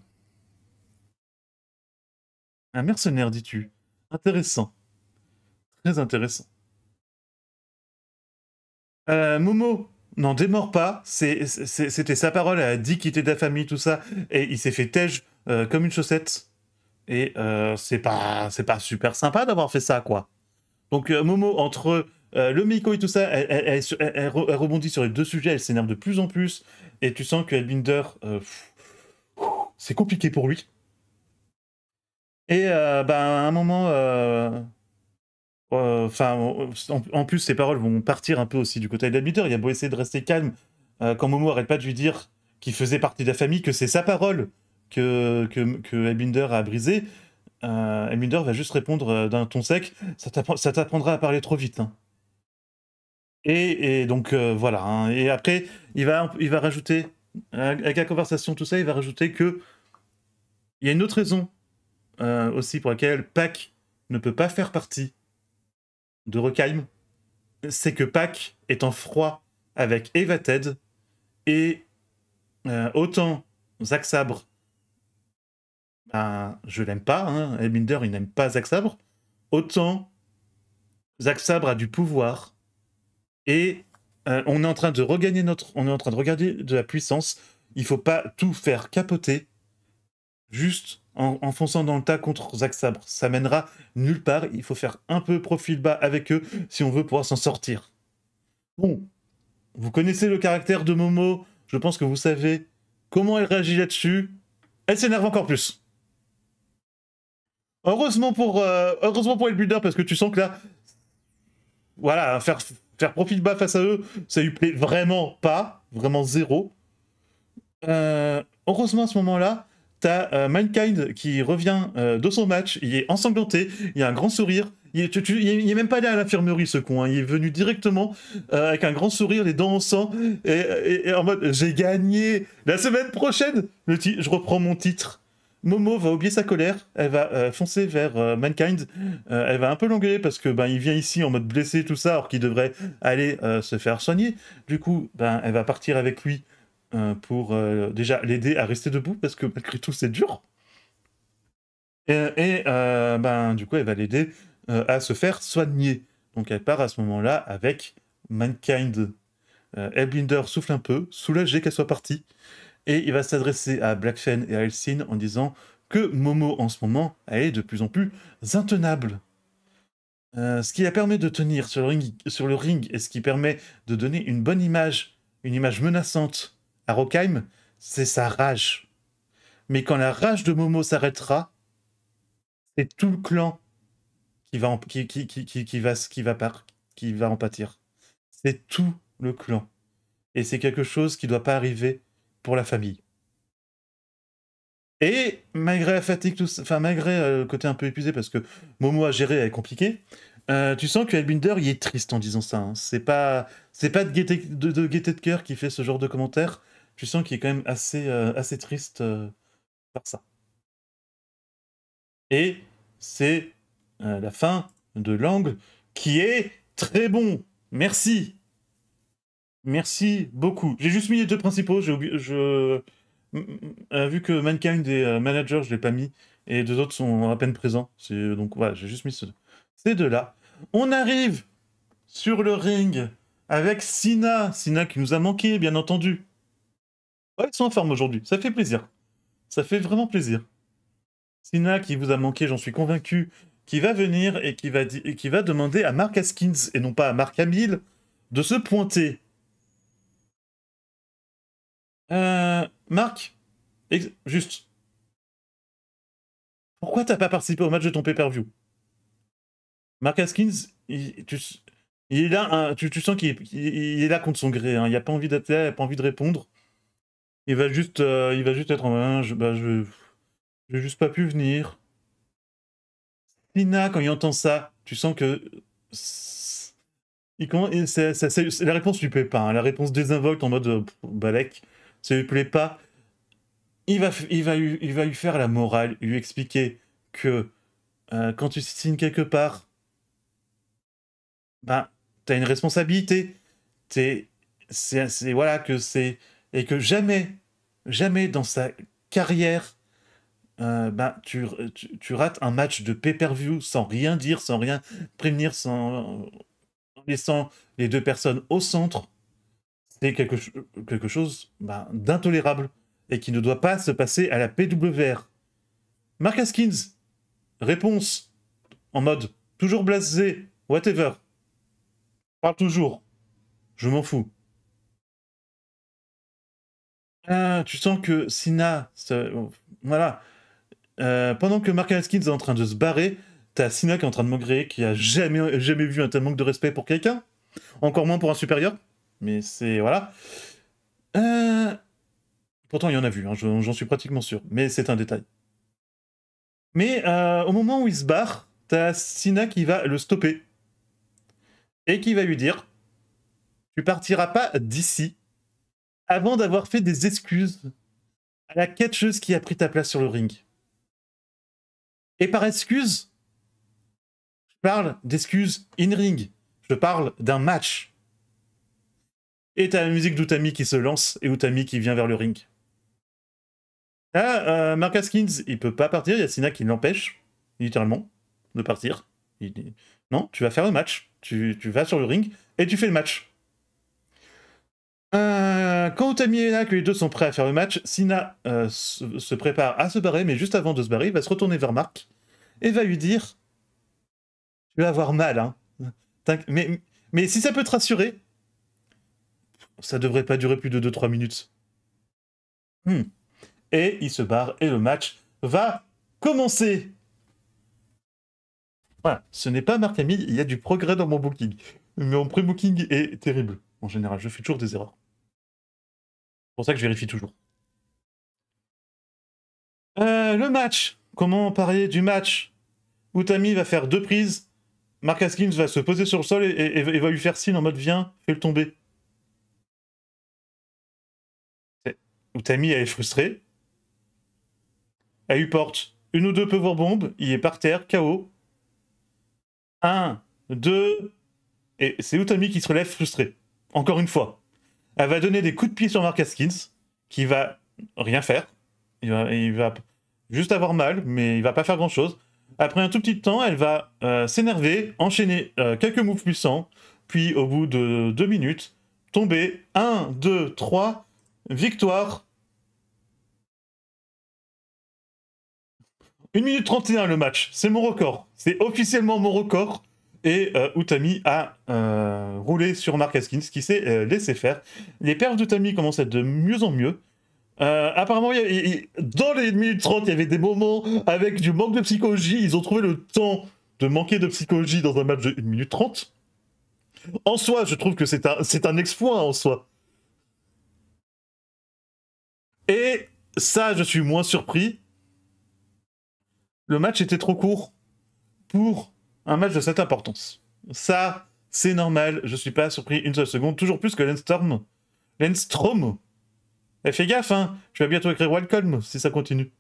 mercenaire, dis-tu Intéressant. Très intéressant. Euh, Momo, n'en démord pas. C'était sa parole, elle a dit quitter de la famille, tout ça. Et il s'est fait têche euh, comme une chaussette. Et euh, c'est pas, pas super sympa d'avoir fait ça, quoi. Donc euh, Momo, entre euh, le Miko et tout ça, elle, rebondit sur les deux sujets, elle s'énerve de plus en plus, et tu sens que Elbinder, c'est compliqué pour lui. Et bah, à un moment, enfin, en, plus, ses paroles vont partir un peu aussi du côté de d'Albinder Il a beau essayer de rester calme, quand Momo arrête pas de lui dire qu'il faisait partie de la famille, que c'est sa parole que, que, que a brisé, euh, va juste répondre euh, d'un ton sec Ça t'apprendra à parler trop vite. Hein. Et, et, donc euh, voilà. Hein. Et après, il va, il va rajouter, euh, avec la conversation, tout ça, il va rajouter que. Il y a une autre raison aussi pour laquelle Pac ne peut pas faire partie de Rockheim. C'est que Pac est en froid avec Eva Ted et autant Zach Sabre ah, je l'aime pas. Hein. Elminder, il n'aime pas Zack Sabre. Autant Zack Sabre a du pouvoir. Et euh, on est en train de regagner notre. On est en train de regarder de la puissance. Il faut pas tout faire capoter juste en, en, fonçant dans le tas contre Zack Sabre. Ça mènera nulle part. Il faut faire un peu profil bas avec eux si on veut pouvoir s'en sortir. Bon, vous connaissez le caractère de Momo. Je pense que vous savez comment elle réagit là-dessus. Elle s'énerve encore plus. Heureusement pour, euh, heureusement pour les builder parce que tu sens que là, voilà, faire, faire de bas face à eux, ça lui plaît vraiment pas, vraiment zéro. Euh, heureusement à ce moment-là, t'as as euh, Mankind qui revient euh, de son match, il est ensanglanté, il a un grand sourire, il est, il est même pas allé à l'infirmerie ce con, hein. il est venu directement avec un grand sourire, les dents en sang, et, en mode j'ai gagné la semaine prochaine, je reprends mon titre. Momo va oublier sa colère, elle va euh, foncer vers euh, Mankind, euh, elle va un peu l'engueuler parce que ben il vient ici en mode blessé tout ça alors qu'il devrait aller se faire soigner. Du coup, ben elle va partir avec lui pour déjà l'aider à rester debout parce que malgré tout c'est dur. Et, ben du coup elle va l'aider à se faire soigner. Donc elle part à ce moment-là avec Mankind. Elblinder souffle un peu, soulagé qu'elle soit partie et il va s'adresser à Blackfen et à Elsin en disant que Momo en ce moment est de plus en plus intenable. Euh, ce qui la permet de tenir sur le, ring, sur le ring et ce qui permet de donner une bonne image, une image menaçante à Rockheim, c'est sa rage. Mais quand la rage de Momo s'arrêtera, c'est tout le clan qui va en, qui, qui, qui, qui, va, qui, va, qui va en pâtir. C'est tout le clan. Et c'est quelque chose qui ne doit pas arriver pour la famille. Et malgré la fatigue, enfin malgré euh, le côté un peu épuisé, parce que Momo à gérer est compliqué, euh, tu sens que Albinder il est triste en disant ça. Hein. C'est pas, c'est pas de gaieté de, de cœur qui fait ce genre de commentaire. Tu sens qu'il est quand même assez, euh, assez triste par ça. Et c'est la fin de l'angle qui est très bon. Merci. Merci beaucoup. J'ai juste mis les deux principaux. je... Euh, vu que Mankind est euh, Manager, je l'ai pas mis, et deux autres sont à peine présents. Euh, donc voilà, j'ai juste mis ces deux-là. On arrive sur le ring avec Sina. Sina qui nous a manqué, bien entendu. ils sont en forme aujourd'hui. Ça fait plaisir. Ça fait vraiment plaisir. Sina qui vous a manqué, j'en suis convaincu, qui va venir et qui va, et qui va demander à Mark Haskins, et non pas à Mark Hamill, de se pointer euh, Marc, juste. Pourquoi t'as pas participé au match de ton pay-per-view Mark Haskins, il, tu, est là, hein, tu, sens qu'il est, là contre son gré. Hein, il a pas envie d'être il a pas envie de répondre. Il va juste, euh, il va juste être en mode, hein, je, bah, je, j'ai juste pas pu venir. Lina, quand il entend ça, tu sens que la réponse lui plaît pas. Hein. la réponse désinvolte en mode euh, Balek ça lui plaît pas, il va, il va, il va lui faire la morale, lui expliquer que euh, quand tu signes quelque part, ben, as une responsabilité. Es, voilà, que c'est, et que jamais, jamais dans sa carrière, euh, ben, tu, tu, rates un match de pay-per-view sans rien dire, sans rien prévenir, sans, en laissant les deux personnes au centre c'est quelque, chose ben, d'intolérable et qui ne doit pas se passer à la PWR. Mark Haskins, réponse en mode toujours blasé, whatever. Parle toujours. Je m'en fous. Ah, tu sens que Sina, voilà. Euh, pendant que Mark Haskins est en train de se barrer, t'as Sina qui est en train de maugréer, qui a jamais, jamais vu un tel manque de respect pour quelqu'un, encore moins pour un supérieur mais c'est. Voilà. Euh, pourtant, il y en a vu, hein, j'en suis pratiquement sûr, mais c'est un détail. Mais euh, au moment où il se barre, t'as Sina qui va le stopper et qui va lui dire Tu partiras pas d'ici avant d'avoir fait des excuses à la catcheuse qui a pris ta place sur le ring. Et par excuse, je parle d'excuses in-ring, je parle d'un match. Et t'as la musique d'Utami qui se lance et Utami qui vient vers le ring. Ah, euh, Mark Haskins, il peut pas partir, Y a Sina qui l'empêche, littéralement, de partir. non, tu vas faire le match. Tu, tu, vas sur le ring et tu fais le match. Euh, quand Utami est là, que les deux sont prêts à faire le match, Sina euh, se, prépare à se barrer, mais juste avant de se barrer, il va se retourner vers Mark et va lui dire Tu vas avoir mal, hein. Mais, mais si ça peut te rassurer, ça devrait pas durer plus de 2-3 minutes. Hmm. Et il se barre et le match va commencer. Voilà, ce n'est pas Marc il y a du progrès dans mon booking. Mais mon pre booking est terrible, en général, je fais toujours des erreurs. C'est pour ça que je vérifie toujours. Euh, le match Comment parler du match Utami va faire deux prises, marc Haskins va se poser sur le sol et, et va lui faire signe en mode viens, fais le tomber. où est frustrée. Elle lui porte une ou deux Power bombes, il est par terre, KO. Un, deux, et c'est Utami qui se relève frustrée. Encore une fois. Elle va donner des coups de pied sur Marcus qui va rien faire. Il va, juste avoir mal, mais il va pas faire grand chose. Après un tout petit temps, elle va euh, s'énerver, enchaîner euh, quelques moves puissants, puis au bout de deux minutes, tomber. 1, 2, 3, Victoire. 1 minute 31 le match, c'est mon record. C'est officiellement mon record. Et euh, Utami a euh, roulé sur Mark Haskins, qui s'est euh, laissé faire. Les pertes d'Utami commencent à être de mieux en mieux. apparemment, dans les 1 minute 30, il y avait des moments avec du manque de psychologie. Ils ont trouvé le temps de manquer de psychologie dans un match de 1 minute 30. En soi, je trouve que c'est un, un exploit en soi. Et ça, je suis moins surpris. Le match était trop court pour un match de cette importance. Ça, c'est normal, je suis pas surpris une seule seconde, toujours plus que Lenstorm. Lenstrom Et eh, fais gaffe, hein, je vais bientôt écrire Wildcom si ça continue.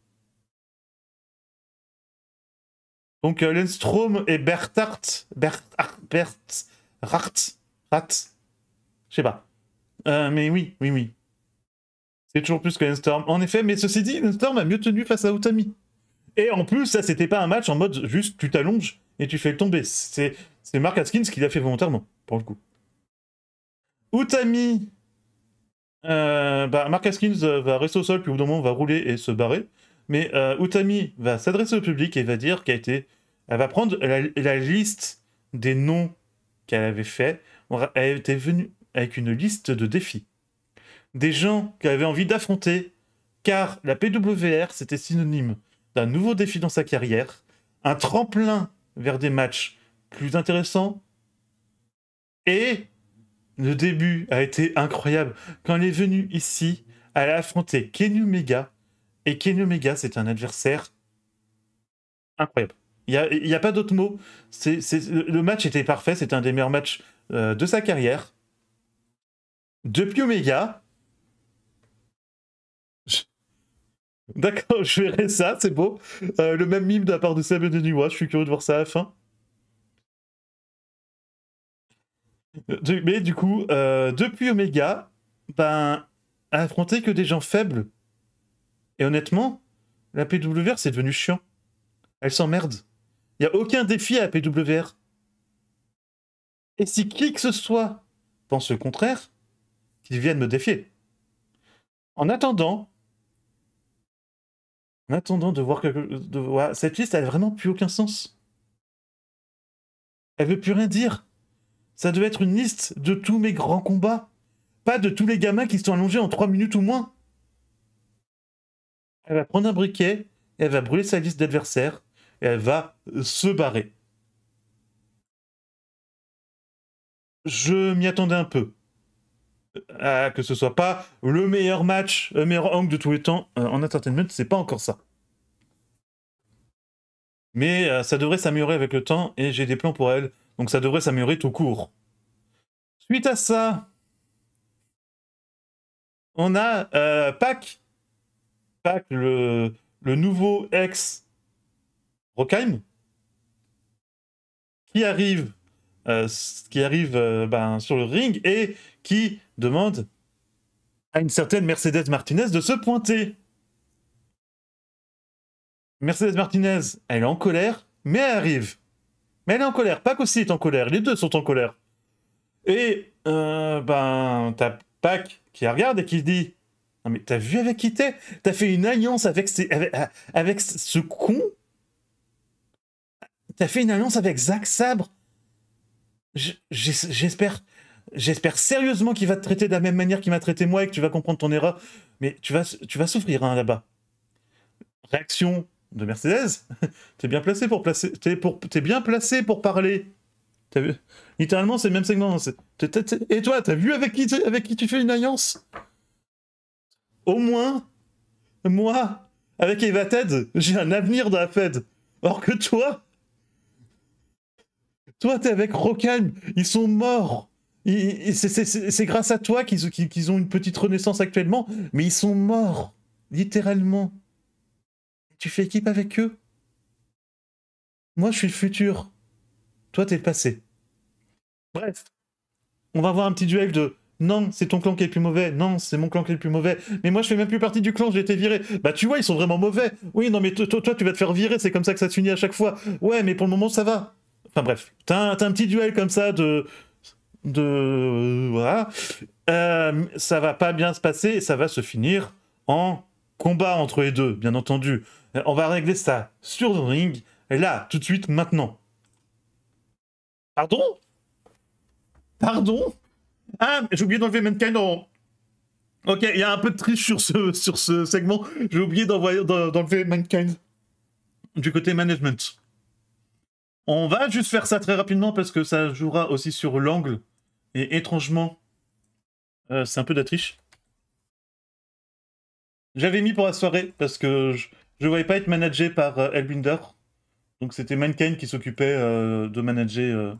Donc euh, Lenstrom et Berthart, Berthart, Rart. Rat, je sais pas. Euh, mais oui, oui, oui, c'est toujours plus que Storm. En effet, mais ceci dit, storm a mieux tenu face à Utami. Et en plus, ça, c'était pas un match en mode juste tu t'allonges et tu fais le tomber. C'est Mark Haskins qui l'a fait volontairement, pour le coup. Utami. Euh, bah, Mark Haskins euh, va rester au sol, puis au bout d'un moment, va rouler et se barrer. Mais Utami euh, va s'adresser au public et va dire qu'elle a été. Elle va prendre la liste des noms qu'elle avait fait. Elle était venue avec une liste de défis des gens qui avaient envie d'affronter, car la PWR, c'était synonyme d'un nouveau défi dans sa carrière, un tremplin vers des matchs plus intéressants, et le début a été incroyable. Quand elle est venue ici, à a affronté Kenny Omega, et Kenny Omega, c'est un adversaire incroyable. Il n'y a, pas d'autre mot. le match était parfait, c'était un des meilleurs matchs euh, de sa carrière. Depuis Omega, D'accord, je verrai ça, c'est beau. Euh, le même mime de la part de Seb et de je suis curieux de voir ça à la fin. Euh, mais du coup, euh, depuis Omega, ben, affronter que des gens faibles. Et honnêtement, la PWR, c'est devenu chiant. Elle s'emmerde. Il n'y a aucun défi à la PWR. Et si qui que ce soit pense le contraire, qu'ils viennent me défier. En attendant, en attendant de voir que cette liste, elle a vraiment plus aucun sens. Elle veut plus rien dire. Ça devait être une liste de tous mes grands combats, pas de tous les gamins qui sont allongés en 3 minutes ou moins. Elle va prendre un briquet, elle va brûler sa liste d'adversaires, et elle va euh, se barrer. Je m'y attendais un peu. Euh, que ce soit pas le meilleur match, le meilleur angle de tous les temps euh, en entertainment, c'est pas encore ça. Mais euh, ça devrait s'améliorer avec le temps et j'ai des plans pour elle, donc ça devrait s'améliorer tout court. Suite à ça, on a Pac, le, le nouveau ex Rockheim, qui arrive, qui arrive ben, sur le ring et qui demande à une certaine Mercedes Martinez de se pointer. Mercedes Martinez, elle est en colère, mais elle arrive. Mais elle est en colère, Pac aussi est en colère, les deux sont en colère. Et, euh, ben, t'as Pac qui regarde et qui dit Non, mais t'as vu avec qui t'es T'as fait une alliance avec, ce con T'as fait une alliance avec Zach Sabre J'espère J'espère sérieusement qu'il va te traiter de la même manière qu'il m'a traité moi et que tu vas comprendre ton erreur. Mais tu vas, tu vas souffrir hein, là-bas. Réaction de Mercedes. t'es bien placé pour placer, pour, bien placé pour parler. vu Littéralement, c'est le même segment. et toi, t'as vu avec qui, avec qui tu fais une alliance Au moins, moi, avec Eva Ted, j'ai un avenir dans la Fed. Or que toi, toi, t'es avec Rockheim, ils sont morts. C'est grâce à toi qu'ils ont une petite renaissance actuellement, mais ils sont morts, littéralement. Tu fais équipe avec eux. Moi, je suis le futur. Toi, t'es le passé. Bref, on va voir un petit duel de non, c'est ton clan qui est le plus mauvais, non, c'est mon clan qui est le plus mauvais, mais moi je fais même plus partie du clan, j'ai été viré. Bah tu vois, ils sont vraiment mauvais. Oui, non, mais toi, tu vas te faire virer, c'est comme ça que ça se finit à chaque fois. Ouais, mais pour le moment ça va. Enfin bref, t'as un, petit duel comme ça de, de voilà, euh, ça va pas bien se passer et ça va se finir en combat entre les deux, bien entendu. Euh, on va régler ça sur le ring, et là, tout de suite, maintenant. Pardon Pardon Ah, j'ai oublié d'enlever Mankind Ok, il y a un peu de triche sur ce, sur ce segment. J'ai oublié d'envoyer d'enlever Mankind du côté management. On va juste faire ça très rapidement parce que ça jouera aussi sur l'angle et étrangement, euh, c'est un peu d'attriche. J'avais mis pour la soirée parce que je ne voyais pas être managé par euh, Elbinder. Donc c'était Mankind qui s'occupait euh, de manager.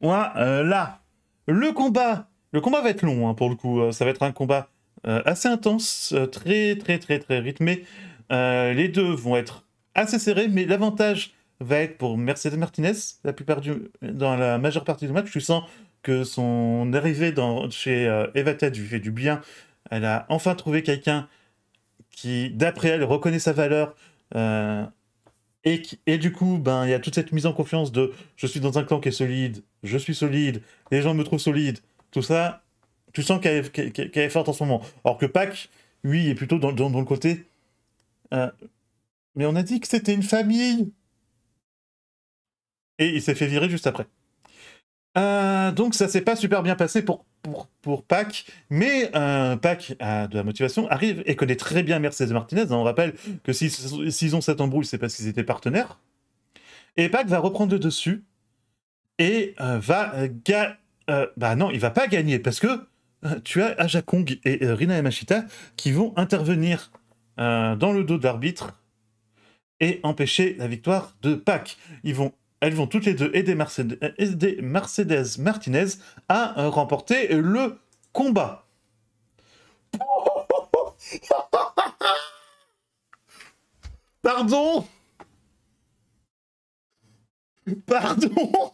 Voilà, là, le combat. Le combat va être long hein, pour le coup. ça va être un combat assez intense, très très très très rythmé. les deux vont être assez serrés, mais l'avantage va être pour Mercedes Martinez la plupart du, dans la majeure partie du match. Tu sens que son arrivée dans, chez euh, Evata lui fait du bien. Elle a enfin trouvé quelqu'un qui, d'après elle, reconnaît sa valeur. Euh, et, et, du coup, ben, il y a toute cette mise en confiance de je suis dans un clan qui est solide, je suis solide, les gens me trouvent solide. Tout ça, tu sens qu'elle est, forte en ce moment. Or que Pac, lui, est plutôt dans, le côté. Euh, mais on a dit que c'était une famille. Et il s'est fait virer juste après. Euh, donc ça s'est pas super bien passé pour, pour, pour Pac, mais un euh, Pac a de la motivation, arrive et connaît très bien Mercedes Martinez. Hein. On rappelle que s'ils ont cette embrouille, c'est parce qu'ils étaient partenaires. Et Pac va reprendre le dessus et euh, va gagner. bah non, il va pas gagner parce que tu as Aja Kong et Rina Yamashita qui vont intervenir dans le dos de l'arbitre et empêcher la victoire de Pac. Ils vont elles vont toutes les deux aider euh, Mercedes, Martinez à euh, remporter le combat. Pardon Pardon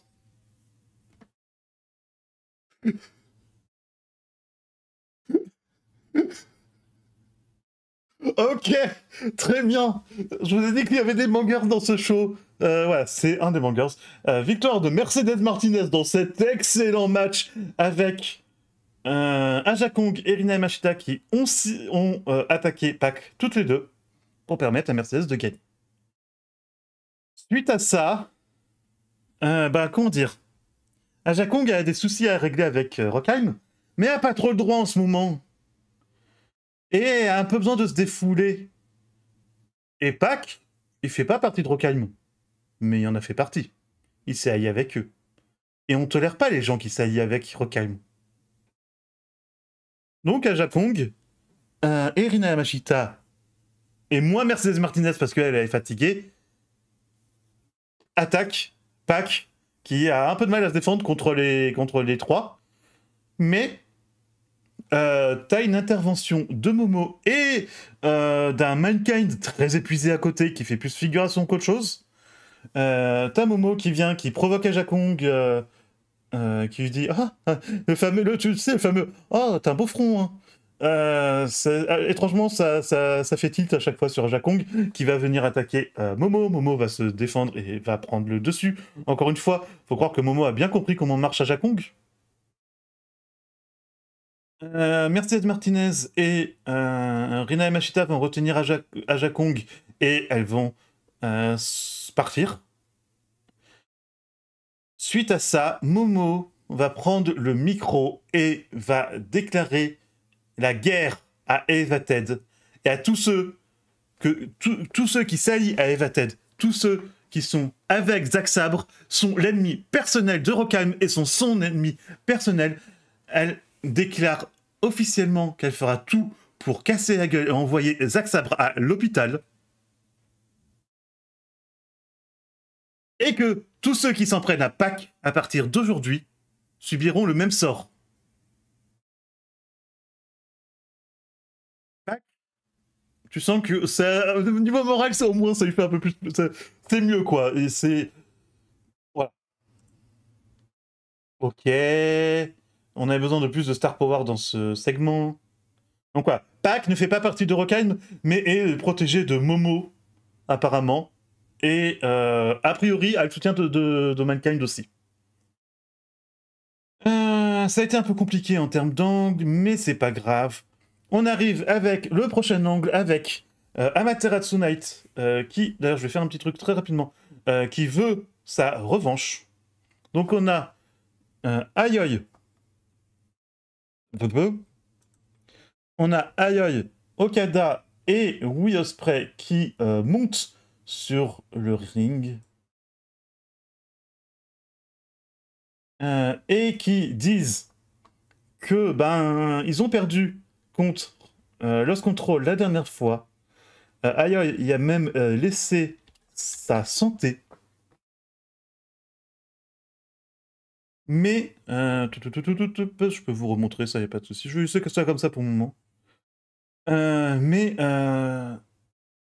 Ok, très bien. Je vous ai dit qu'il y avait des mangueurs dans ce show voilà, euh, c'est un des bangers. Euh, victoire de Mercedes Martinez dans cet excellent match avec euh, Aja Kong et Rina Machita qui ont, attaqué Pac toutes les deux pour permettre à Mercedes de gagner. Suite à ça, bah comment dire Aja Kong a des soucis à régler avec Rockheim, mais a pas trop le droit en ce moment. Et a un peu besoin de se défouler. Et Pac, il fait pas partie de Rockheim mais il en a fait partie. Il s'est allié avec eux. Et on tolère pas les gens qui s'allient avec Hirokaim. Donc à Japong, Erina euh, Yamashita et moi Mercedes Martinez parce qu'elle est fatiguée attaque Pac qui a un peu de mal à se défendre contre les, contre les trois. Mais euh, t'as une intervention de Momo et euh, d'un Mankind très épuisé à côté qui fait plus figuration qu'autre chose. Euh, t'as Momo qui vient, qui provoque Ajakong, euh, euh, qui lui dit Ah, ah le fameux, le, tu sais, le fameux Oh, ah, t'as un beau front, hein. euh, étrangement, ça, ça, ça, fait tilt à chaque fois sur Ajakong qui va venir attaquer Momo. Momo va se défendre et va prendre le dessus. Encore une fois, faut croire que Momo a bien compris comment marche Ajakong. Euh, Mercedes Martinez et Rina Rina Machita vont retenir Aja, Kong et elles vont partir. Suite à ça, Momo va prendre le micro et va déclarer la guerre à Ted. et à tous ceux, que, tous ceux qui s'allient à Ted, tous ceux qui sont avec Zack Sabre, sont l'ennemi personnel de Rockheim et sont son ennemi personnel. Elle déclare officiellement qu'elle fera tout pour casser la gueule et envoyer Zack Sabre à l'hôpital. et que tous ceux qui s'en prennent à Pâques à partir d'aujourd'hui subiront le même sort. Pâques Tu sens que ça, niveau moral, ça au moins, ça lui fait un peu plus. C'est mieux quoi. Et c'est. Voilà. Ok. On a besoin de plus de star power dans ce segment. Donc quoi, Pâques ne fait pas partie de Rockheim, mais est protégé de Momo, apparemment. Et euh, a priori, avec le soutien de, Mankind aussi. Euh, ça a été un peu compliqué en termes d'angle, mais c'est pas grave. On arrive avec le prochain angle, avec euh, Amaterasu Knight, qui, d'ailleurs je vais faire un petit truc très rapidement, qui veut sa revanche. Donc on a Ayoy. On a Ayoy, Okada et Wii Osprey qui montent sur le ring. Euh, et qui disent que ben ils ont perdu contre euh, Lost Control la dernière fois. ailleurs, il a même euh, laissé sa santé. Mais euh, tout, tout, tout, je peux vous remontrer, ça n'y a pas de souci. Je sais que ça comme ça pour le moment. mais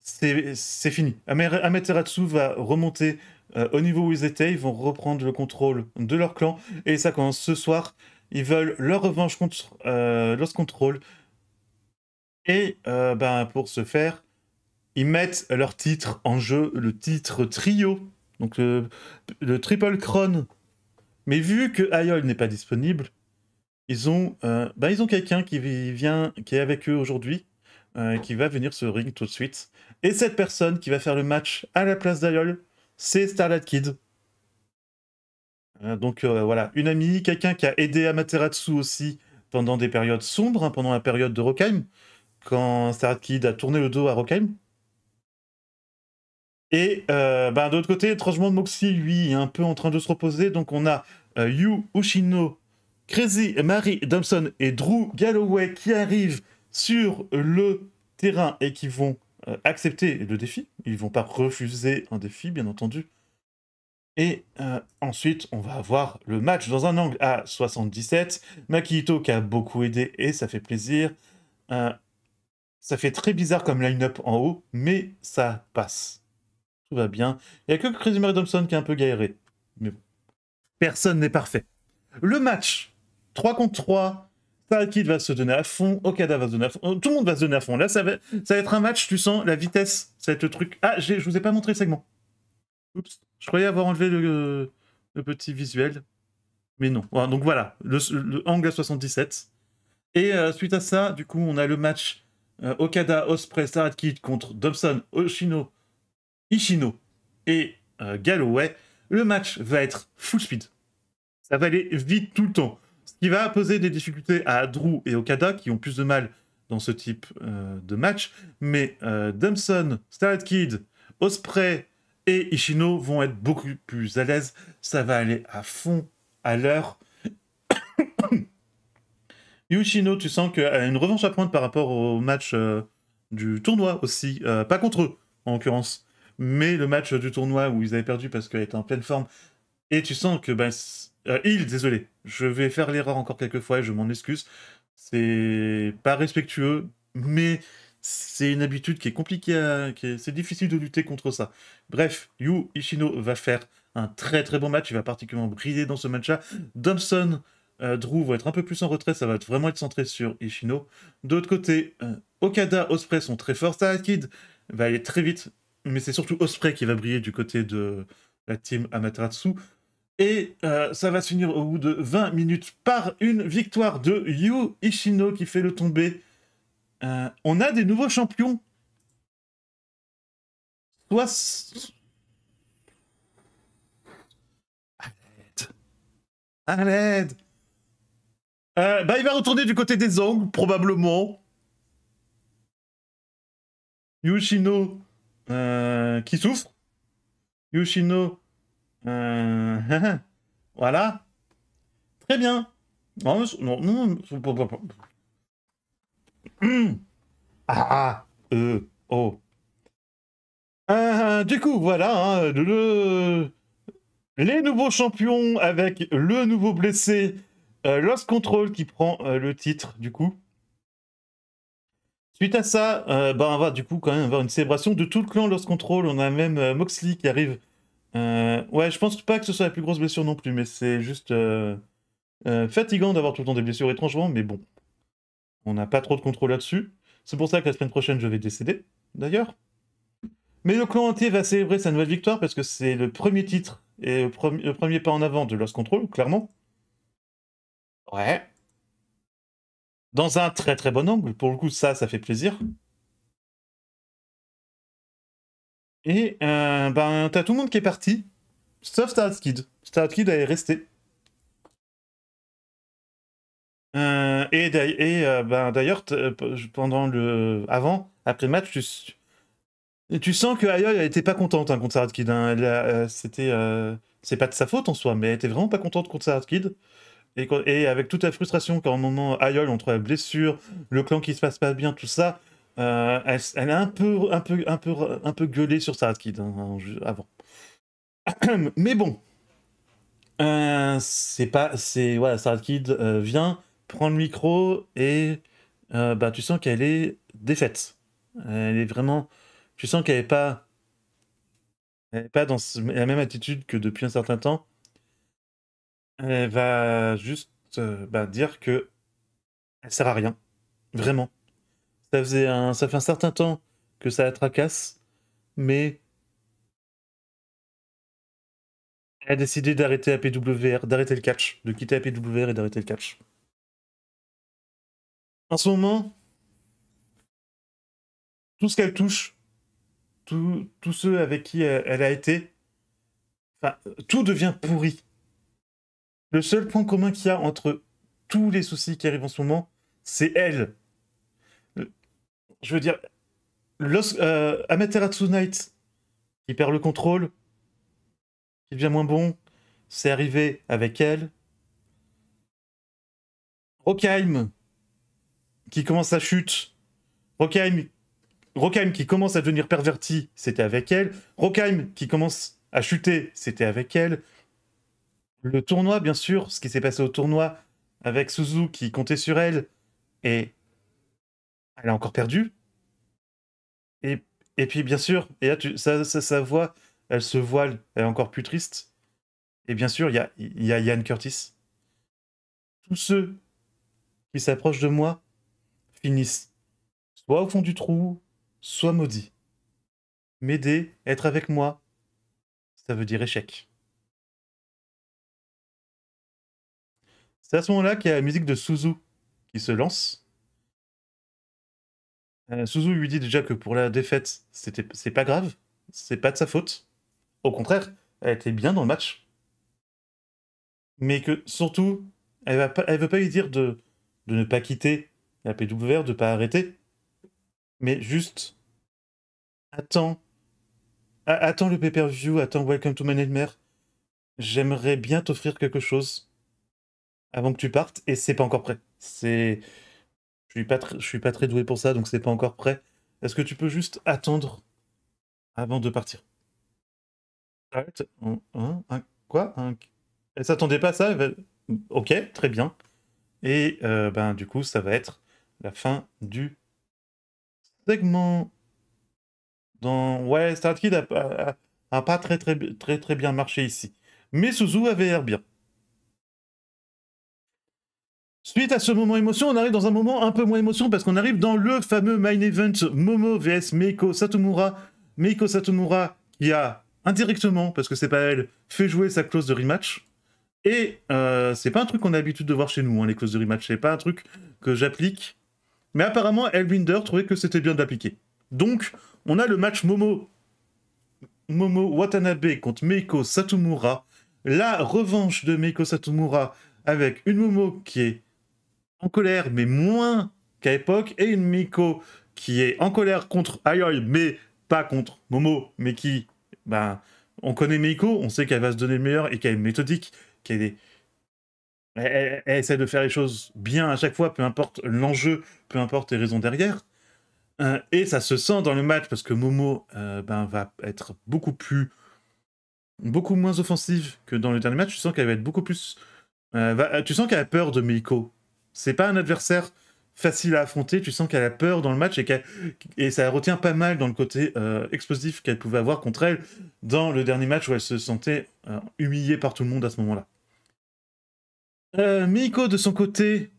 c'est fini. Amaterasu va remonter euh, au niveau où ils étaient, ils vont reprendre le contrôle de leur clan, et ça commence ce soir. Ils veulent leur revanche contre euh, leur Lost Control. Et euh, ben, pour ce faire, ils mettent leur titre en jeu, le titre trio, donc le, triple crown. Mais vu que Ayol n'est pas disponible, ils ont, ben, ils ont quelqu'un qui vient, qui est avec eux aujourd'hui, qui va venir sur ring tout de suite. Et cette personne qui va faire le match à la place d'Ayol, c'est Starlight Kid. Hein, donc euh, voilà, une amie, quelqu'un qui a aidé Amaterasu aussi pendant des périodes sombres, hein, pendant la période de Rockheim, quand Starlight Kid a tourné le dos à Rockheim. Et euh, bah, de l'autre côté, étrangement, Moxie, lui, est un peu en train de se reposer. Donc on a euh, Yu Ushino, Crazy, Mary Thompson et Drew Galloway qui arrivent sur le terrain et qui vont euh, accepter le défi. Ils vont pas refuser un défi, bien entendu. Et euh, ensuite, on va avoir le match dans un angle à 77. Makito qui a beaucoup aidé et ça fait plaisir. Euh, ça fait très bizarre comme line-up en haut, mais ça passe. Tout va bien. Il n'y a que Chris Mary qui est un peu galéré. Mais bon. Personne n'est parfait. Le match 3 contre 3 Starkid va se donner à fond, Okada va se donner à fond, tout le monde va se donner à fond. Là, ça va, ça va être un match, tu sens la vitesse, ça va être le truc. Ah, je vous ai pas montré le segment. Oups, je croyais avoir enlevé le, petit visuel, mais non. Donc voilà, le, angle à 77. Et euh, suite à ça, du coup, on a le match euh, Okada, Osprey, Starkid Kid contre Dobson, Oshino, Ishino et euh, Galloway. Le match va être full speed. Ça va aller vite tout le temps qui va poser des difficultés à Drew et Okada, qui ont plus de mal dans ce type euh, de match. Mais euh, Kid, Osprey et Ishino vont être beaucoup plus à l'aise. Ça va aller à fond, à l'heure. Yuichino, tu sens qu'elle a une revanche à prendre par rapport au match euh, du tournoi aussi. Euh, pas contre eux, en l'occurrence. Mais le match du tournoi où ils avaient perdu parce qu'elle était en pleine forme. Et tu sens que ben, euh, il, désolé. Je vais faire l'erreur encore quelques fois et je m'en excuse. C'est pas respectueux, mais c'est une habitude qui est compliquée, c'est difficile de lutter contre ça. Bref, Yu Ishino va faire un très très bon match, il va particulièrement briller dans ce match-là. Thompson, euh, Drew va être un peu plus en retrait, ça va vraiment être centré sur Ishino. D'autre côté, euh, Okada, Osprey sont très forts, Starkid va aller très vite, mais c'est surtout Osprey qui va briller du côté de la team Amaterasu. Et euh, ça va se finir au bout de 20 minutes par une victoire de Yu Ishino qui fait le tomber. Euh, on a des nouveaux champions. Soit... l'aide Aled. bah, il va retourner du côté des angles, probablement. Yushino euh, qui souffre. Yoshino euh, voilà. Très bien. Non, non, non. Hmm. Ah, oh. du coup, voilà, hein, le... les nouveaux champions avec le nouveau blessé, euh, Lost Control qui prend euh, le titre, du coup. Suite à ça, bah on va du coup quand même avoir une célébration de tout le clan Lost Control. On a même Moxley qui arrive euh, ouais, je pense pas que ce soit la plus grosse blessure non plus, mais c'est juste euh, euh, fatigant d'avoir tout le temps des blessures étrangement, mais bon. On n'a pas trop de contrôle là-dessus. C'est pour ça que la semaine prochaine, je vais décéder, d'ailleurs. Mais le clan entier va célébrer sa nouvelle victoire parce que c'est le premier titre et le, premier pas en avant de Lost Control, clairement. Ouais. Dans un très très bon angle, pour le coup, ça, ça fait plaisir. Et euh, ben, t'as tout le monde qui est parti, sauf Kid Kid est resté. Euh, et euh, ben, d'ailleurs, euh, pendant le. Avant, après le match, tu, sens que Ayoy, elle pas contente hein, contre Starkid. Hein. Euh, c'était. C'est pas de sa faute en soi, mais elle était vraiment pas contente contre Kid Et, et avec toute la frustration qu'à un moment, on entre la blessure, le clan qui se passe pas bien, tout ça, euh, elle, a un peu, un peu, un peu, un peu gueulé sur ça, Kid, hein, avant. Mais bon, euh, c'est pas, c'est voilà, Kid euh, vient, prend le micro et euh, bah tu sens qu'elle est défaite. Elle est vraiment, tu sens qu'elle est pas, elle est pas dans la même attitude que depuis un certain temps. Elle va juste bah, dire que elle sert à rien, vraiment ça, faisait ça fait un certain temps que ça la tracasse, mais elle a décidé d'arrêter APWR, d'arrêter le catch, de quitter APWR et d'arrêter le catch. En ce moment, tout ce qu'elle touche, tous ceux avec qui euh, elle, a été, tout devient pourri. Le seul point commun qu'il y a entre tous les soucis qui arrivent en ce moment, c'est elle je veux dire, Los, euh, Amaterasu Knight, qui perd le contrôle, qui devient moins bon, c'est arrivé avec elle. Rockheim, qui commence à chute. Rockheim, qui commence à devenir perverti, c'était avec elle. Rockheim qui commence à chuter, c'était avec elle. Le tournoi, bien sûr, ce qui s'est passé au tournoi avec Suzu qui comptait sur elle et elle est encore perdue. Et, et puis, bien sûr, et tu, ça, ça, voix, elle se voile, elle est encore plus triste. Et bien sûr, il y a, y a Ian Curtis. Tous ceux qui s'approchent de moi finissent soit au fond du trou, soit maudits. M'aider, être avec moi, ça veut dire échec. C'est à ce moment-là qu'il y a la musique de Suzu qui se lance. Euh, Suzu lui dit déjà que pour la défaite, c'était, c'est pas grave, c'est pas de sa faute. Au contraire, elle était bien dans le match. Mais que surtout, elle, va pas, elle veut pas lui dire de, de ne pas quitter la PWR, de pas arrêter. Mais juste, attends, attends le pay-per-view, attends Welcome to My J'aimerais bien t'offrir quelque chose avant que tu partes et c'est pas encore prêt. C'est je suis pas, je suis pas très doué pour ça, donc c'est pas encore prêt. Est-ce que tu peux juste attendre avant de partir Un, un, quoi Elle s'attendait pas à ça Ok, très bien. Et euh, ben du coup, ça va être la fin du segment. Dans... Ouais, StartKid a, pas très, très, très, très bien marché ici. Mais Suzu avait l'air bien. Suite à ce moment émotion, on arrive dans un moment un peu moins émotion parce qu'on arrive dans le fameux main event Momo vs Meiko Satomura. Meiko Satomura y a indirectement, parce que c'est pas elle, fait jouer sa clause de rematch. Et euh, c'est pas un truc qu'on a l'habitude de voir chez nous, hein, les clauses de rematch. C'est pas un truc que j'applique. Mais apparemment, Elbinder trouvait que c'était bien d'appliquer. Donc, on a le match Momo, Momo Watanabe contre Meiko Satomura. La revanche de Meiko Satomura avec une Momo qui est en colère, mais moins qu'à l'époque, et une Miko qui est en colère contre Ayoy, mais pas contre Momo, mais qui, ben, on connaît Miko, on sait qu'elle va se donner le meilleur et qu'elle est méthodique, qu'elle est... Elle, essaie de faire les choses bien à chaque fois, peu importe l'enjeu, peu importe les raisons derrière. Euh, et ça se sent dans le match parce que Momo euh, ben, va être beaucoup plus, beaucoup moins offensive que dans le dernier match. Tu sens qu'elle va être beaucoup plus, euh, tu sens qu'elle a peur de Miko c'est pas un adversaire facile à affronter. Tu sens qu'elle a peur dans le match et, et ça retient pas mal dans le côté euh, explosif qu'elle pouvait avoir contre elle dans le dernier match où elle se sentait euh, humiliée par tout le monde à ce moment-là. Euh, Miko, de son côté,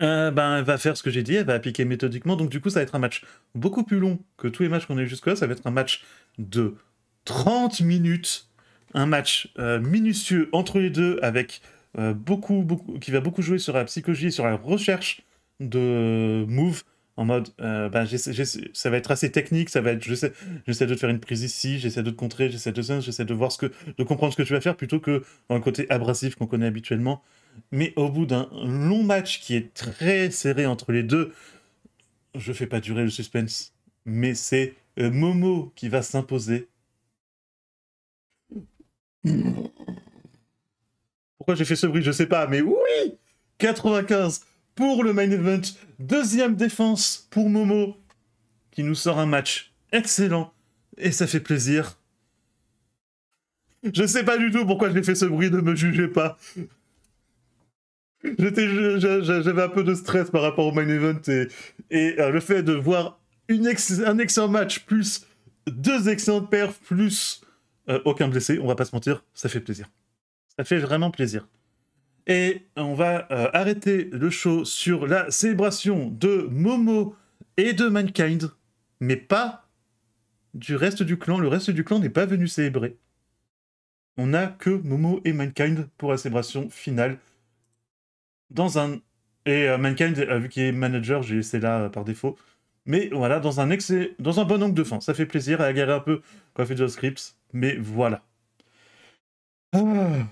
ben, va faire ce que j'ai dit, elle va appliquer méthodiquement. Donc, du coup, ça va être un match beaucoup plus long que tous les matchs qu'on a eu jusque-là. Ça va être un match de 30 minutes. Un match minutieux entre les deux avec euh, beaucoup, beaucoup, qui va beaucoup jouer sur la psychologie, sur la recherche de move en mode euh, ben ça va être assez technique, ça va être j'essaie, de te faire une prise ici, j'essaie de te contrer, j'essaie de ça, j'essaie de voir ce que de comprendre ce que tu vas faire plutôt que dans le côté abrasif qu'on connaît habituellement. Mais au bout d'un long match qui est très serré entre les deux, je fais pas durer le suspense, mais c'est euh, Momo qui va s'imposer. Pourquoi j'ai fait ce bruit, je sais pas, mais oui 95 pour le main event. Deuxième défense pour Momo, qui nous sort un match excellent. Et ça fait plaisir. Je sais pas du tout pourquoi j'ai fait ce bruit, ne me jugez pas. J'avais un peu de stress par rapport au main event et, euh, le fait de voir un excellent match plus deux excellentes perfs plus euh, aucun blessé, on va pas se mentir, ça fait plaisir. Ça fait vraiment plaisir. Et on va euh, arrêter le show sur la célébration de Momo et de Mankind, mais pas du reste du clan. Le reste du clan n'est pas venu célébrer. On n'a que Momo et Mankind pour la célébration finale. Dans un. Et euh, Mankind, euh, vu qu'il est manager, j'ai laissé là par défaut. Mais voilà, dans un, dans un bon angle de fin. Ça fait plaisir à agarrer un peu quoi fait JavaScript. Mais voilà. Ah.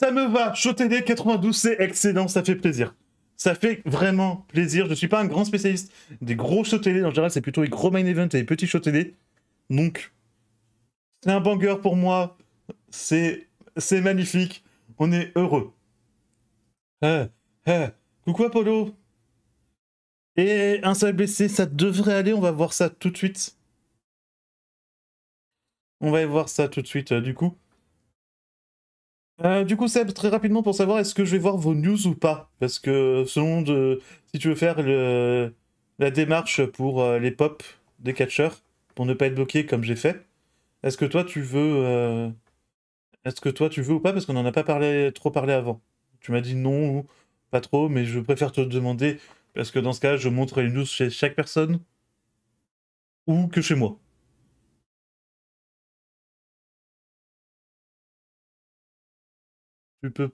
Ça me va, TD 92, c'est excellent, ça fait plaisir. Ça fait vraiment plaisir. Je ne suis pas un grand spécialiste des gros show TD. En général, c'est plutôt les gros main event et les petits show Donc, c'est un banger pour moi. C'est magnifique. On est heureux. Euh, euh, coucou Apollo. Et un seul blessé, ça devrait aller. On va voir ça tout de suite. On va voir ça tout de suite, euh, du coup. Euh, du coup, Seb, très rapidement pour savoir est-ce que je vais voir vos news ou pas. Parce que selon de, si tu veux faire la démarche pour euh, les pop des catcheurs, pour ne pas être bloqué comme j'ai fait, est-ce que toi tu veux. Euh, est-ce que toi tu veux ou pas Parce qu'on n'en a pas parlé, trop parlé avant. Tu m'as dit non ou pas trop, mais je préfère te demander parce que dans ce cas, je montre les news chez chaque personne ou que chez moi. Tu peux.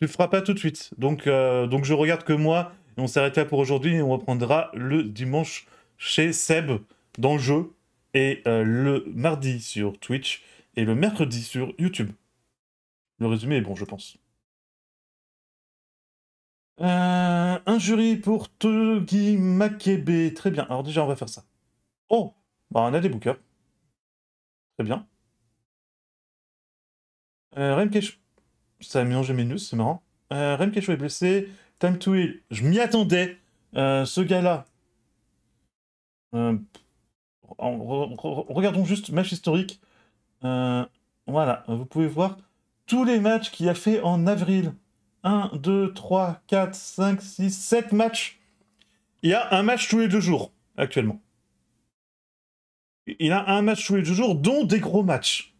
Tu feras pas tout de suite. Donc, euh, donc je regarde que moi. on s'arrête là pour aujourd'hui. Et on reprendra le dimanche chez Seb dans le jeu. Et euh, le mardi sur Twitch. Et le mercredi sur YouTube. Le résumé est bon, je pense. un euh, jury pour Togi Makebe. Très bien. Alors déjà, on va faire ça. Oh, bah, on a des bookers. Très bien. Euh, Remkesh... Ça a mélangé mes news, c'est marrant. Euh, est blessé. Time to heal. Je m'y attendais. Euh, ce gars-là. Euh, regardons juste match historique. voilà, vous pouvez voir tous les matchs qu'il a fait en avril. 1, 2, 3, 4, 5, 6, 7 matchs. Il y a un match tous les deux jours actuellement. Il a un match tous les deux jours, dont des gros matchs.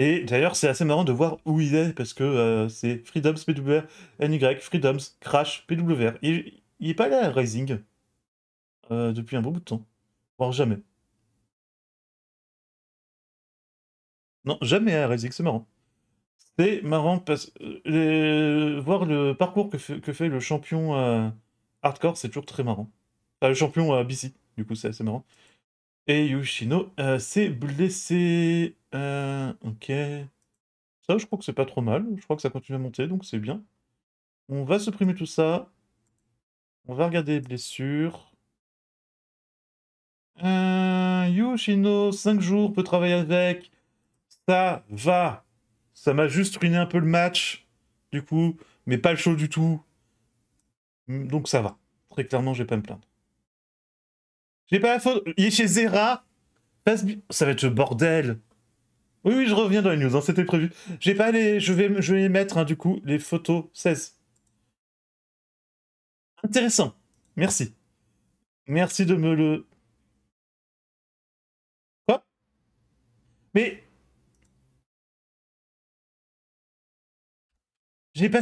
Et d'ailleurs, c'est assez marrant de voir où il est, parce que euh, c'est Freedoms PWR, NY, Freedoms, Crash, PWR. Il, n'est est pas allé à Rising euh, depuis un beau bout de temps, voire jamais. Non, jamais à hein, Rising, c'est marrant. C'est marrant parce que euh, voir le parcours que fait, le champion hardcore, c'est toujours très marrant. le champion BC, du coup, c'est assez marrant. Et Yoshino c'est euh, s'est blessé. Euh, ok. Ça, je crois que c'est pas trop mal. Je crois que ça continue à monter, donc c'est bien. On va supprimer tout ça. On va regarder les blessures. Euh, Yoshino, 5 jours, peut travailler avec. Ça va. Ça m'a juste ruiné un peu le match, du coup, mais pas le show du tout. Donc ça va. Très clairement, je vais pas me plaindre. J'ai pas la photo. Il est chez Zera. Ça va être le bordel. Oui, oui, je reviens dans les news. Hein, c'était prévu. J'ai pas les. Je vais, je vais mettre, hein, du coup, les photos 16. Intéressant. Merci. Merci de me le. Quoi Mais. J'ai pas.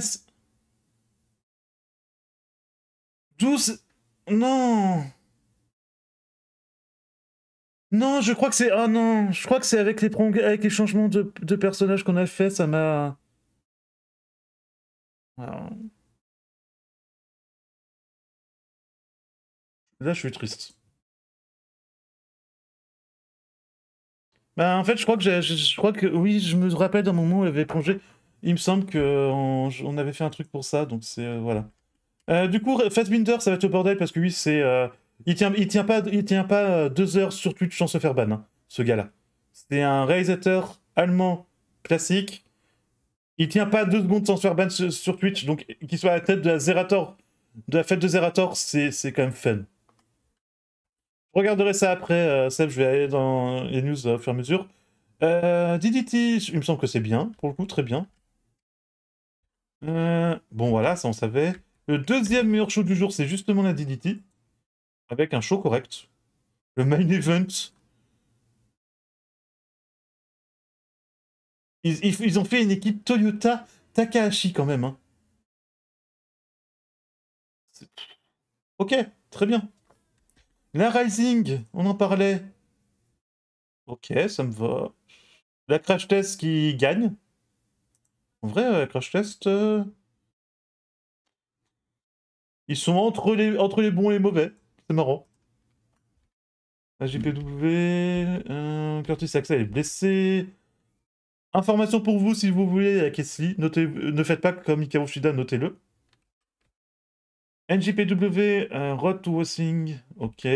12. Non. Non, je crois que c'est. Oh non, je crois que c'est avec les avec les changements de, personnages qu'on a fait, ça m'a. Ah. Là, je suis triste. Bah, en fait, je crois que je, je, crois que oui, je me rappelle d'un moment où il avait plongé. Il me semble qu'on on, avait fait un truc pour ça, donc c'est euh, voilà. Euh, du coup, Winter, ça va être au bordel parce que oui, c'est euh, il tient, il tient pas, il tient pas euh, deux heures sur Twitch sans se faire ban, hein, ce gars-là. C'est un réalisateur allemand classique. Il tient pas deux secondes sans se faire ban sur, Twitch. Donc, qu'il soit à la tête de la Zerator, de la fête de Zerator, c'est quand même fun. Je regarderai ça après, euh, Seb, je vais aller dans les news au fur et à mesure. Euh, DDT, il me semble que c'est bien, pour le coup, très bien. Euh, bon, voilà, ça on savait. Le deuxième meilleur show du jour, c'est justement la DDT avec un show correct. Le main event. Ils, ont fait une équipe Toyota Takahashi quand même. Hein. Ok, très bien. La Rising, on en parlait. Ok, ça me va. La Crash Test qui gagne. En vrai, la euh, Crash Test. Euh, ils sont entre les bons et les mauvais. C'est marrant. AJPW, euh, Curtis Axel est blessé. Information pour vous, si vous voulez, avec Esli, notez, ne faites pas comme Ikaru Shida, notez-le. NJPW, un euh, Road to Washing, ok.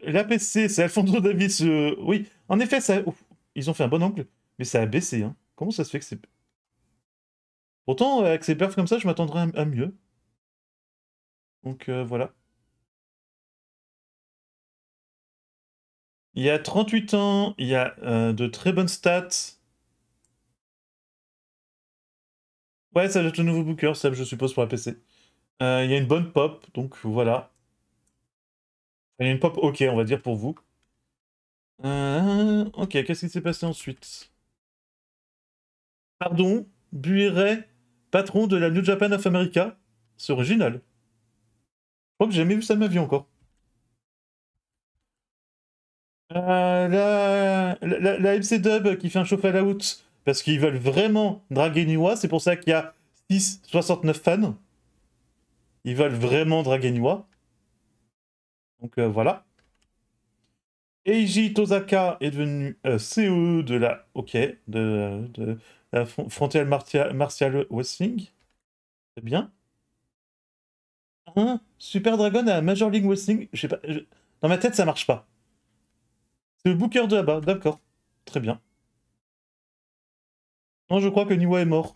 L'APC, c'est Alfonso Davis, euh, oui. En effet, ça, ils ont fait un bon angle, mais ça a baissé. Hein. Comment ça se fait que c'est... Pourtant, avec ces perfs comme ça, je m'attendrais à, mieux. Donc voilà. Il y a 38 ans, il y a euh, de très bonnes stats. Ouais, ça va être le nouveau Booker, ça je suppose, pour la PC. Euh, il y a une bonne pop, donc voilà. Il y a une pop ok, on va dire, pour vous. Euh, ok, qu'est-ce qui s'est passé ensuite Pardon, Buiret, patron de la New Japan of America. C'est original. Je crois que j'ai jamais vu ça de ma vie encore. Euh, la, MC Dub qui fait un show Fallout parce qu'ils veulent vraiment draguer C'est pour ça qu'il y a 669 fans. Ils veulent vraiment draguer Donc euh, voilà. Eiji Tozaka est devenu euh, CEO de la OK de, de la martial, wrestling. C'est bien. Super Dragon à Major League Wrestling. Je sais Dans ma tête, ça marche pas. C'est le Booker de là-bas, d'accord. Très bien. Non, je crois que Niwa est mort.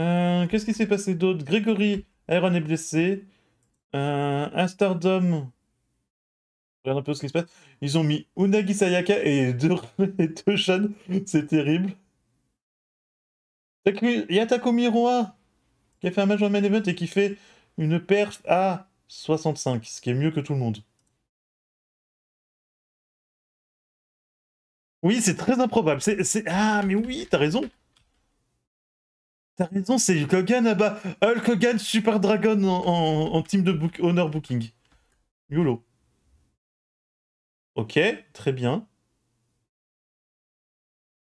Euh, qu'est-ce qui s'est passé d'autre Grégory aaron est blessé. Euh, un Stardom. Regarde un peu ce qui se passe. Ils ont mis Unagi Sayaka et deux, et C'est terrible. Il y qui a fait un match en main event et qui fait une perf à 65, ce qui est mieux que tout le monde. Oui, c'est très improbable. Ah, mais oui, t'as raison. T'as raison, c'est ah bah, Hulk Hogan à bas. Hulk Super Dragon en, team de book... honor booking. YOLO. Ok, très bien.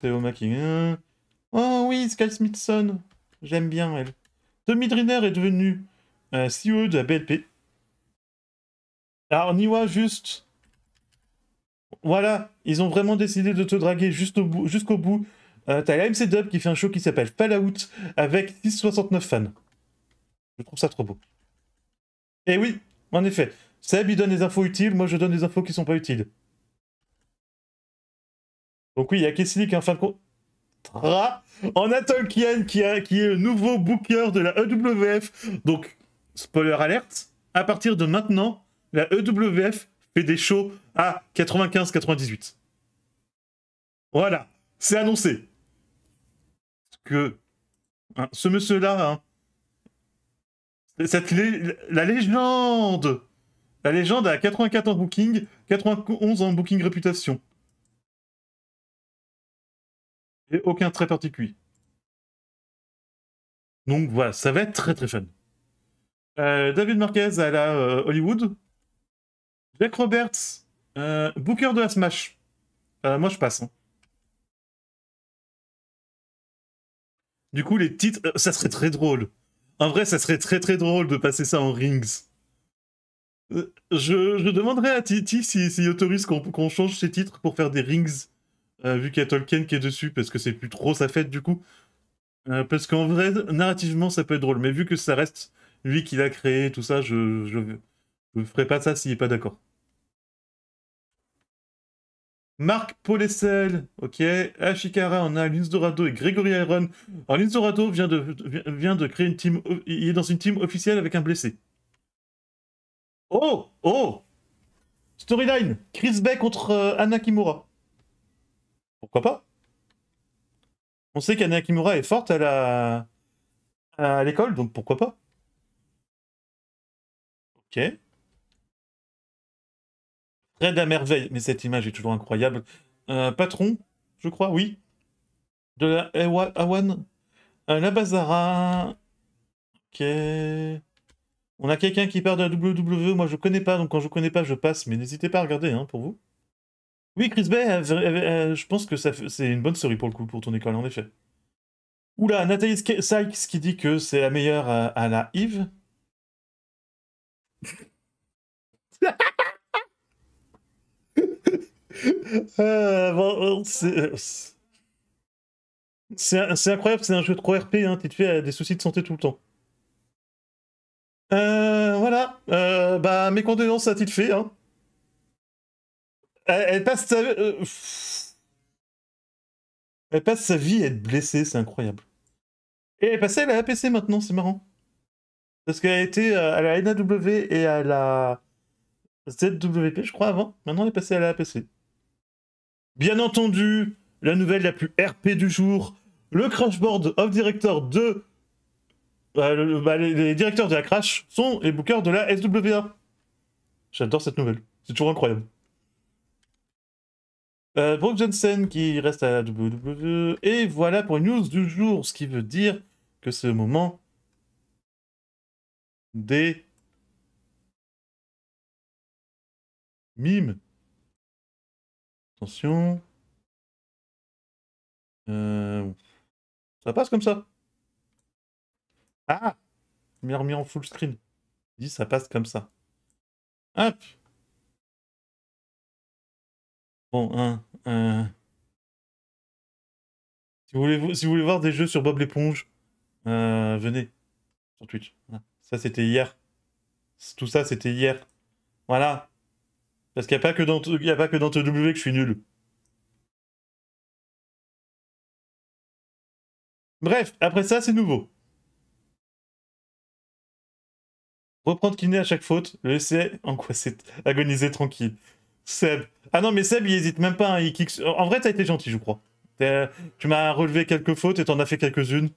Théo Macking. Euh. Oh oui, Sky Smithson. J'aime bien elle. Tommy dreamer est devenu euh, CEO de la BLP. Alors, Niwa, juste. Voilà, ils ont vraiment décidé de te draguer jusqu'au bout. jusqu'au bout. Euh, t'as la MC Dub qui fait un show qui s'appelle Fallout avec 669 fans. Je trouve ça trop beau. Et eh oui, en effet, Seb il donne des infos utiles, moi je donne des infos qui sont pas utiles. Donc oui, il y a Kesslik en fin de compte. On a qui, qui est le nouveau booker de la EWF. Donc, spoiler alerte, à partir de maintenant, la EWF fait des shows à 95-98. Voilà, c'est annoncé. Que hein, ce monsieur-là, hein, cette la légende, la légende à 84 en booking, 91 en booking réputation. Et aucun trait particulier. Donc voilà, ça va être très très fun. Euh, David Marquez à la euh, Hollywood, Jack Roberts, euh, Booker de la Smash. Euh, moi, je passe. Hein. Du coup, les titres, euh, ça serait très drôle. En vrai, ça serait très très drôle de passer ça en rings. Je, demanderai à Titi s'il si, autorise qu'on change ses titres pour faire des rings, vu qu'il y a Tolkien qui est dessus, parce que c'est plus trop sa fête du coup. parce qu'en vrai, narrativement, ça peut être drôle, mais vu que ça reste lui qui l'a créé, tout ça, je, je, je ferai pas ça s'il n'est pas d'accord. Marc Polessel, ok. Ashikara on a, Linz Dorado et Grégory Iron. Alors Linz vient de, créer une team. Il est dans une team officielle avec un blessé. Oh Oh Storyline Chris Bay contre Anakimura euh, Anna Kimura. Pourquoi pas On sait qu'Anna Kimura est forte à la à l'école, donc pourquoi pas Ok de à merveille. Mais cette image est toujours incroyable. patron, je crois, oui. De la Awan. la Bazara. Ok. On a quelqu'un qui part de la WWE. Moi, je ne connais pas. Donc, quand je connais pas, je passe. Mais n'hésitez pas à regarder hein, pour vous. Oui, Chris Bay, euh, euh, euh, je pense que c'est une bonne série pour le coup, pour ton école, en effet. Oula, Nathalie Sykes qui dit que c'est la meilleure à, à la Yves. Ah, oh, c'est incroyable, c'est un jeu de RP, hein, tu te euh, des soucis de santé tout le temps. Euh, voilà, euh, bah mes condoléances à fait Hein. Elle, passe sa... elle passe sa vie à être blessée, c'est incroyable. Et elle est passée à la APC maintenant, c'est marrant. Parce qu'elle a été à la NAW et à la ZWP, je crois, avant. Maintenant, elle est passée à la APC. Bien entendu, la nouvelle la plus RP du jour, le crashboard of director de... Bah, bah, les, directeurs de la Crash sont les bookers de la SWA. J'adore cette nouvelle, c'est toujours incroyable. Euh, Brooke Johnson qui reste à la WWE. Et voilà pour une news du jour, ce qui veut dire que c'est moment des mimes. Euh, ça passe comme ça. Ah mais remis en full screen. dis ça passe comme ça. Hop Bon, si, vous voulez, si, vous voulez, voir des jeux sur Bob l'éponge, euh, venez sur Twitch. Ça, c'était hier. Tout ça, c'était hier. Voilà. Parce qu'il n'y a, pas que dans que TW que je suis nul. Bref, après ça, c'est nouveau. Reprendre kiné à chaque faute, le laisser en quoi c'est agoniser tranquille. Seb. Ah non, mais Seb, il hésite même pas. Hein, en vrai, t'as été gentil, je crois. Tu m'as relevé quelques fautes et t'en as fait quelques-unes.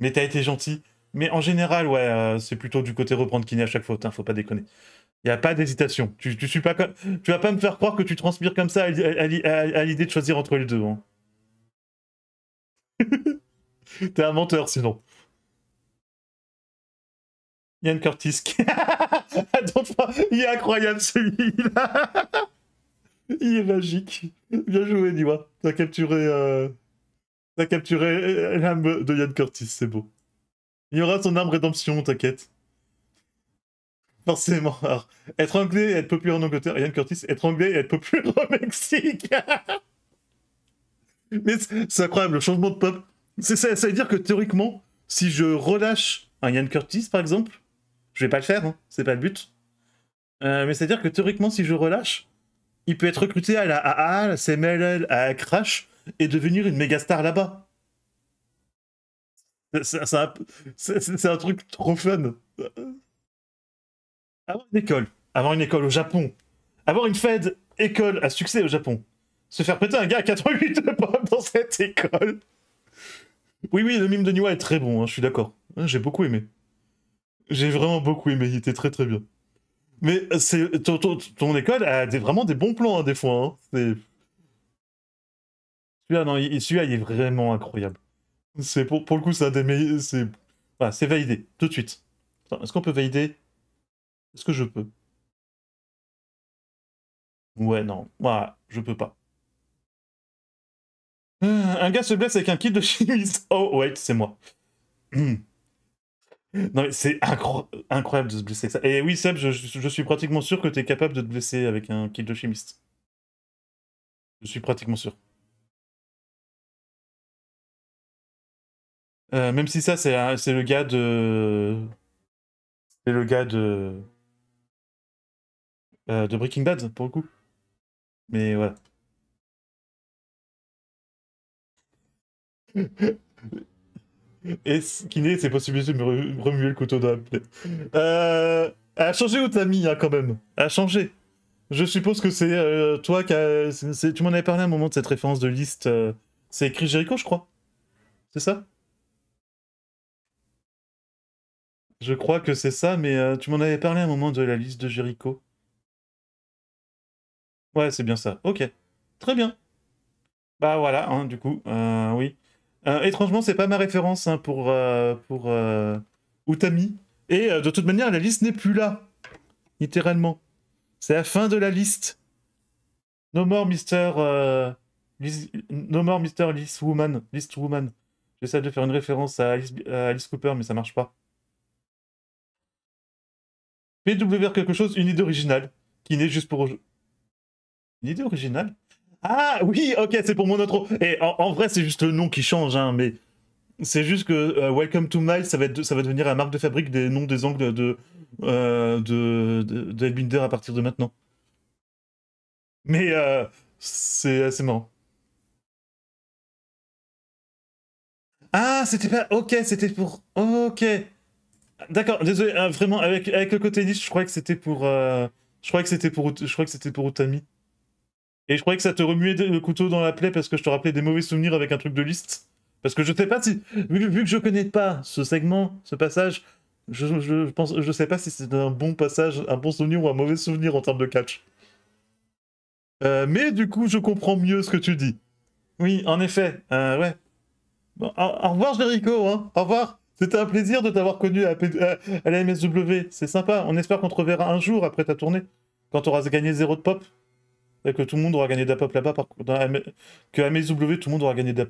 Mais t'as été gentil. Mais en général, ouais, euh, c'est plutôt du côté reprendre kiné à chaque faute, ne hein, faut pas déconner. Il n'y a pas d'hésitation. Tu, suis pas, tu vas pas me faire croire que tu transpires comme ça à, l'idée de choisir entre les deux. Hein. T'es un menteur sinon. Yann Curtis. il est incroyable celui-là. il est magique. Bien joué, Niwa. T'as capturé, euh, capturé euh, l'âme de Yann Curtis, c'est beau. Il y aura son âme rédemption, t'inquiète forcément. Alors, être anglais et être populaire en Angleterre, Yann Curtis, être anglais et être populaire au Mexique. Mais c'est incroyable, le changement de pop. Ça, ça, veut dire que théoriquement, si je relâche un Yann Curtis, par exemple, je vais pas le faire, hein, c'est pas le but. Euh, mais cest veut dire que théoriquement, si je relâche, il peut être recruté à la à la CMLL, à Crash, et devenir une méga star là-bas. C'est un truc trop fun. Avoir une école, avoir une école au Japon, avoir une Fed école à succès au Japon, se faire péter un gars à 88 de dans cette école. Oui, oui, le mime de Niwa est très bon, hein, je suis d'accord. Hein, j'ai beaucoup aimé. J'ai vraiment beaucoup aimé, il était très très bien. Mais euh, c'est ton, école a des, vraiment des bons plans hein, des fois. Celui-là, il, est vraiment incroyable. C'est pour, pour le coup, c'est un des meilleurs. C'est validé, tout de suite. Est-ce qu'on peut valider est-ce que je peux Ouais, non. Voilà, je peux pas. Un gars se blesse avec un kit de chimiste. Oh, wait, c'est moi. non, mais c'est incroyable de se blesser avec ça. Et oui, Seb, je, suis pratiquement sûr que t'es capable de te blesser avec un kit de chimiste. Je suis pratiquement sûr. Euh, même si ça, c'est le gars de. C'est le gars de. Euh, de Breaking Bad, pour le coup. Mais voilà. Et n'est, c'est possible de me remuer le couteau d'âme. Euh, elle a changé t'as mis hein, quand même. a changé. Je suppose que c'est euh, toi qui a... Tu m'en avais parlé à un moment de cette référence de liste. C'est écrit Jericho, je crois. C'est ça Je crois que c'est ça, mais tu m'en avais parlé à un moment de la liste de Jericho. Ouais, c'est bien ça. Ok. Très bien. Bah voilà, hein, du coup, euh, oui. Euh, étrangement, c'est pas ma référence hein, pour, euh, pour Utami. Et de toute manière, la liste n'est plus là. Littéralement. C'est la fin de la liste. No more Mr. No more Mr. List Woman. List Woman. J'essaie de faire une référence à Alice, à Alice Cooper, mais ça marche pas. PWR quelque chose, une idée originale, qui n'est juste pour, l'idée idée originale Ah oui, ok, c'est pour mon intro. Et en, vrai, c'est juste le nom qui change, hein, mais c'est juste que euh, Welcome to Miles, ça va, être, ça va devenir la marque de fabrique des noms des angles de, euh, de, de, à partir de maintenant. Mais euh, c'est assez marrant. Ah, c'était pas. Ok, c'était pour. Ok. D'accord, désolé, euh, vraiment, avec, avec le côté niche, je crois que c'était pour. Euh, je crois que c'était pour. Je crois que c'était pour Utami. Et je croyais que ça te remuait le couteau dans la plaie parce que je te rappelais des mauvais souvenirs avec un truc de liste. Parce que je sais pas si, vu, que je connais pas ce segment, ce passage, je, ne pense, je sais pas si c'est un bon passage, un bon souvenir ou un mauvais souvenir en termes de catch. Euh, mais du coup, je comprends mieux ce que tu dis. Oui, en effet, euh, ouais. Bon, au, revoir Jericho, hein. au revoir. C'était un plaisir de t'avoir connu à, la MSW. C'est sympa, on espère qu'on te reverra un jour après ta tournée, quand tu auras gagné zéro de pop que tout le monde aura gagné de là-bas, par... que à MSW, tout le monde aura gagné de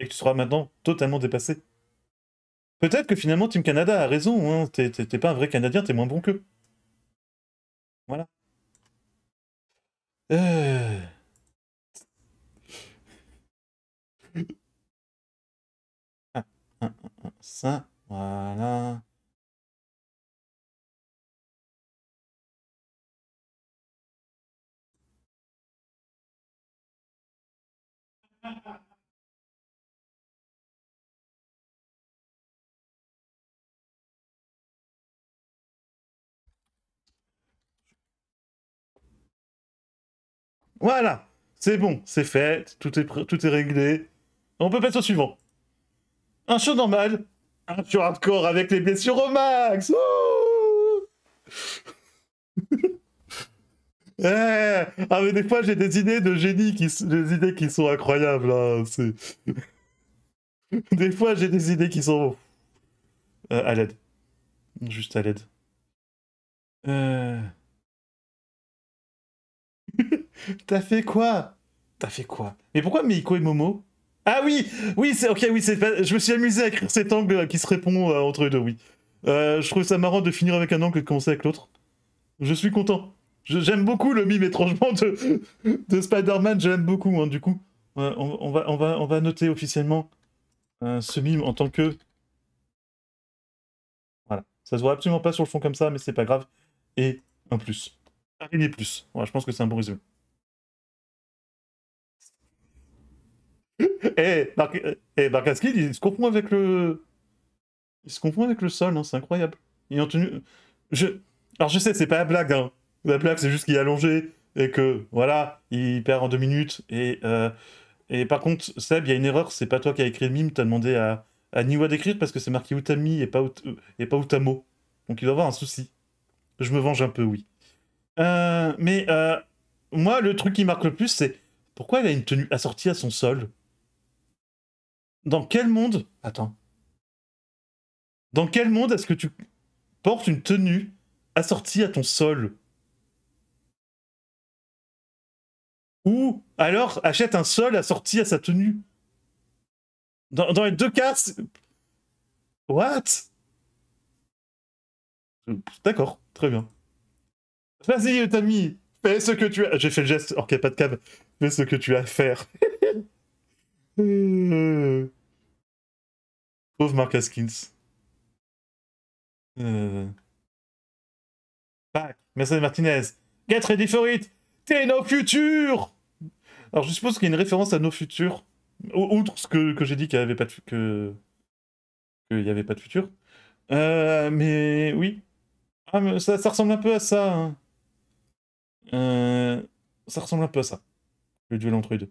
Et que tu seras maintenant totalement dépassé. Peut-être que finalement Team Canada a raison, hein. t'es pas un vrai Canadien, t'es moins bon qu'eux. Voilà. Euh. Ah, ah, ah, ça, voilà. Voilà, c'est bon, c'est fait, tout est, tout est réglé. On peut passer au suivant. Un show normal, un show hardcore avec les blessures au max. Eh, ah mais des fois j'ai des idées de génie, qui, des idées qui sont incroyables. Hein, c'est Des fois j'ai des idées qui sont... Euh, à l'aide. Juste à l'aide. Euh. T'as fait quoi T'as fait quoi Mais pourquoi Meiko et Momo Ah oui Oui, c'est ok, oui, c'est je me suis amusé à écrire cet angle euh, qui se répond entre les deux, oui. je trouve ça marrant de finir avec un angle et de commencer avec l'autre. Je suis content. J'aime beaucoup le mime étrangement de, Spider-Man, j'aime beaucoup, hein, du coup. Euh, on, va, on, va, on va noter officiellement euh, ce mime en tant que... Voilà, ça se voit absolument pas sur le fond comme ça, mais c'est pas grave. Et un plus. mini plus. je pense que c'est un bon résumé. Eh, hey, eh, eh, il se confond avec le... Il se confond avec le sol, hein, c'est incroyable. Il en Je... Alors je sais, c'est pas la blague, hein, la plaque, c'est juste qu'il est allongé et que, voilà, il perd en deux minutes. Et, euh, et par contre, Seb, il y a une erreur, c'est pas toi qui as écrit le mime, t'as demandé à, à Niwa d'écrire parce que c'est marqué Utami et pas, euh, et pas Utamo. Donc il doit avoir un souci. Je me venge un peu, oui. Euh, mais moi, le truc qui marque le plus, c'est pourquoi elle a une tenue assortie à son sol Dans quel monde Attends. Dans quel monde est-ce que tu portes une tenue assortie à ton sol ou alors achète un sol assorti à sa tenue. Dans, les deux cas, what D'accord, très bien. Vas-y, ami fais ce que tu as. J'ai fait le geste, a pas de câble. Fais ce que tu as à faire. Pauvre Mark Haskins. Euh. Martinez, get ready for it! T'es nos futurs alors je suppose qu'il y a une référence à nos futurs, outre ce que, que j'ai dit qu'il n'y avait pas de, que qu'il n'y avait pas de futur. Euh, mais oui, ah, ça, ça, ressemble un peu à ça. Hein. Euh, ça ressemble un peu à ça, le duel entre les deux.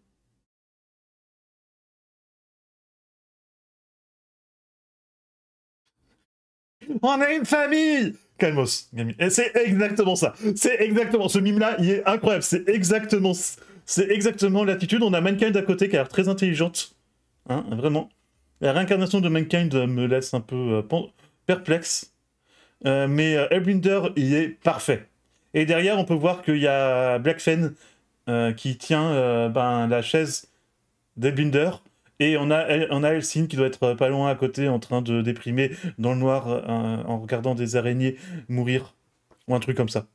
On a une famille Calmos, C'est exactement ça. C'est exactement. Ce mime-là, il est incroyable. C'est exactement c'est exactement l'attitude. On a Mankind à côté qui a l'air très intelligente. Hein, vraiment. La réincarnation de Mankind euh, me laisse un peu euh, perplexe. Euh, mais Hellbinder il est parfait. Et derrière, on peut voir qu'il y a Black qui tient ben, la chaise d'Hellbinder. Et on a, on a qui doit être pas loin à côté en train de déprimer dans le noir en regardant des araignées mourir. Ou un truc comme ça.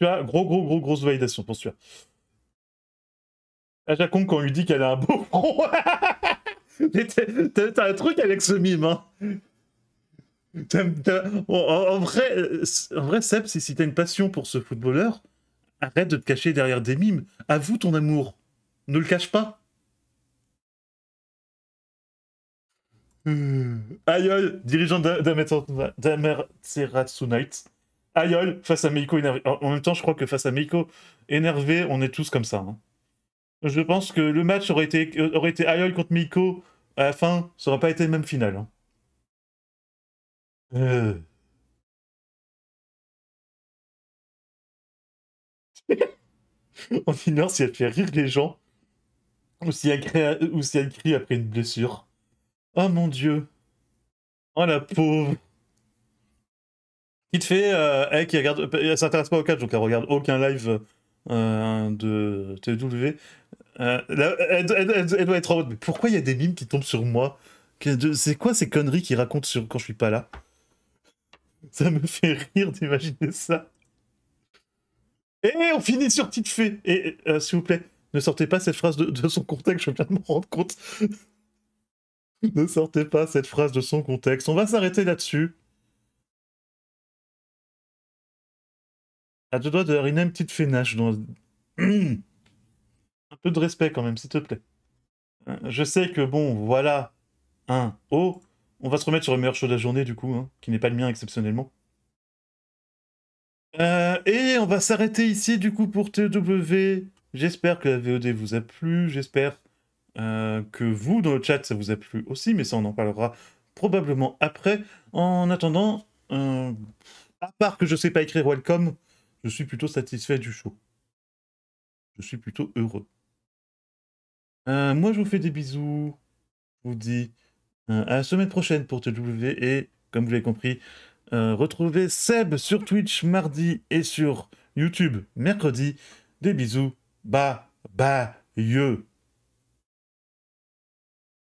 Tu gros, gros, gros, grosse validation pour celui-là. À quand on lui dit qu'elle a un beau front. T'as un truc avec ce mime, en, vrai, en vrai, Seb, si, t'as une passion pour ce footballeur, arrête de te cacher derrière des mimes. Avoue ton amour. Ne le cache pas. Aïe aïe, dirigeant d'Amaterasu Night. Aïeul, face à Meiko énervé. En même temps, je crois que face à Meiko énervé, on est tous comme ça. Hein. Je pense que le match aurait été, aurait été Ayol contre Meiko à la fin, ça n'aurait pas été le même final. En hein. Euh... on ignore si elle fait rire les gens ou ou si elle crie après une blessure. Oh mon dieu. Oh la pauvre. Qui fait, euh, elle qui regarde, s'intéresse pas au catch, donc elle regarde aucun live euh, de TW. Euh, elle, doit être en mode, mais pourquoi il y a des mimes qui tombent sur moi C'est quoi ces conneries qu'ils racontent sur, quand je suis pas là Ça me fait rire d'imaginer ça. Et on finit sur Petite Fée. Et s'il vous plaît, ne sortez pas cette phrase de, son contexte, je viens de me rendre compte. ne sortez pas cette phrase de son contexte. On va s'arrêter là-dessus. À deux doigts de Rina, une petite fénache dans... un peu de respect quand même, s'il te plaît. Euh, je sais que bon, voilà, un Oh, on va se remettre sur le meilleur show de la journée du coup, hein, qui n'est pas le mien exceptionnellement. Euh, et on va s'arrêter ici du coup pour TW. J'espère que la VOD vous a plu. J'espère euh, que vous dans le chat ça vous a plu aussi, mais ça on en parlera probablement après. En attendant, à part que je ne sais pas écrire welcome. Je suis plutôt satisfait du show. Je suis plutôt heureux. Euh, moi, je vous fais des bisous. Je vous dis euh, à la semaine prochaine pour TW. Et comme vous l'avez compris, euh, retrouvez Seb sur Twitch mardi et sur YouTube mercredi. Des bisous. Bah, bah,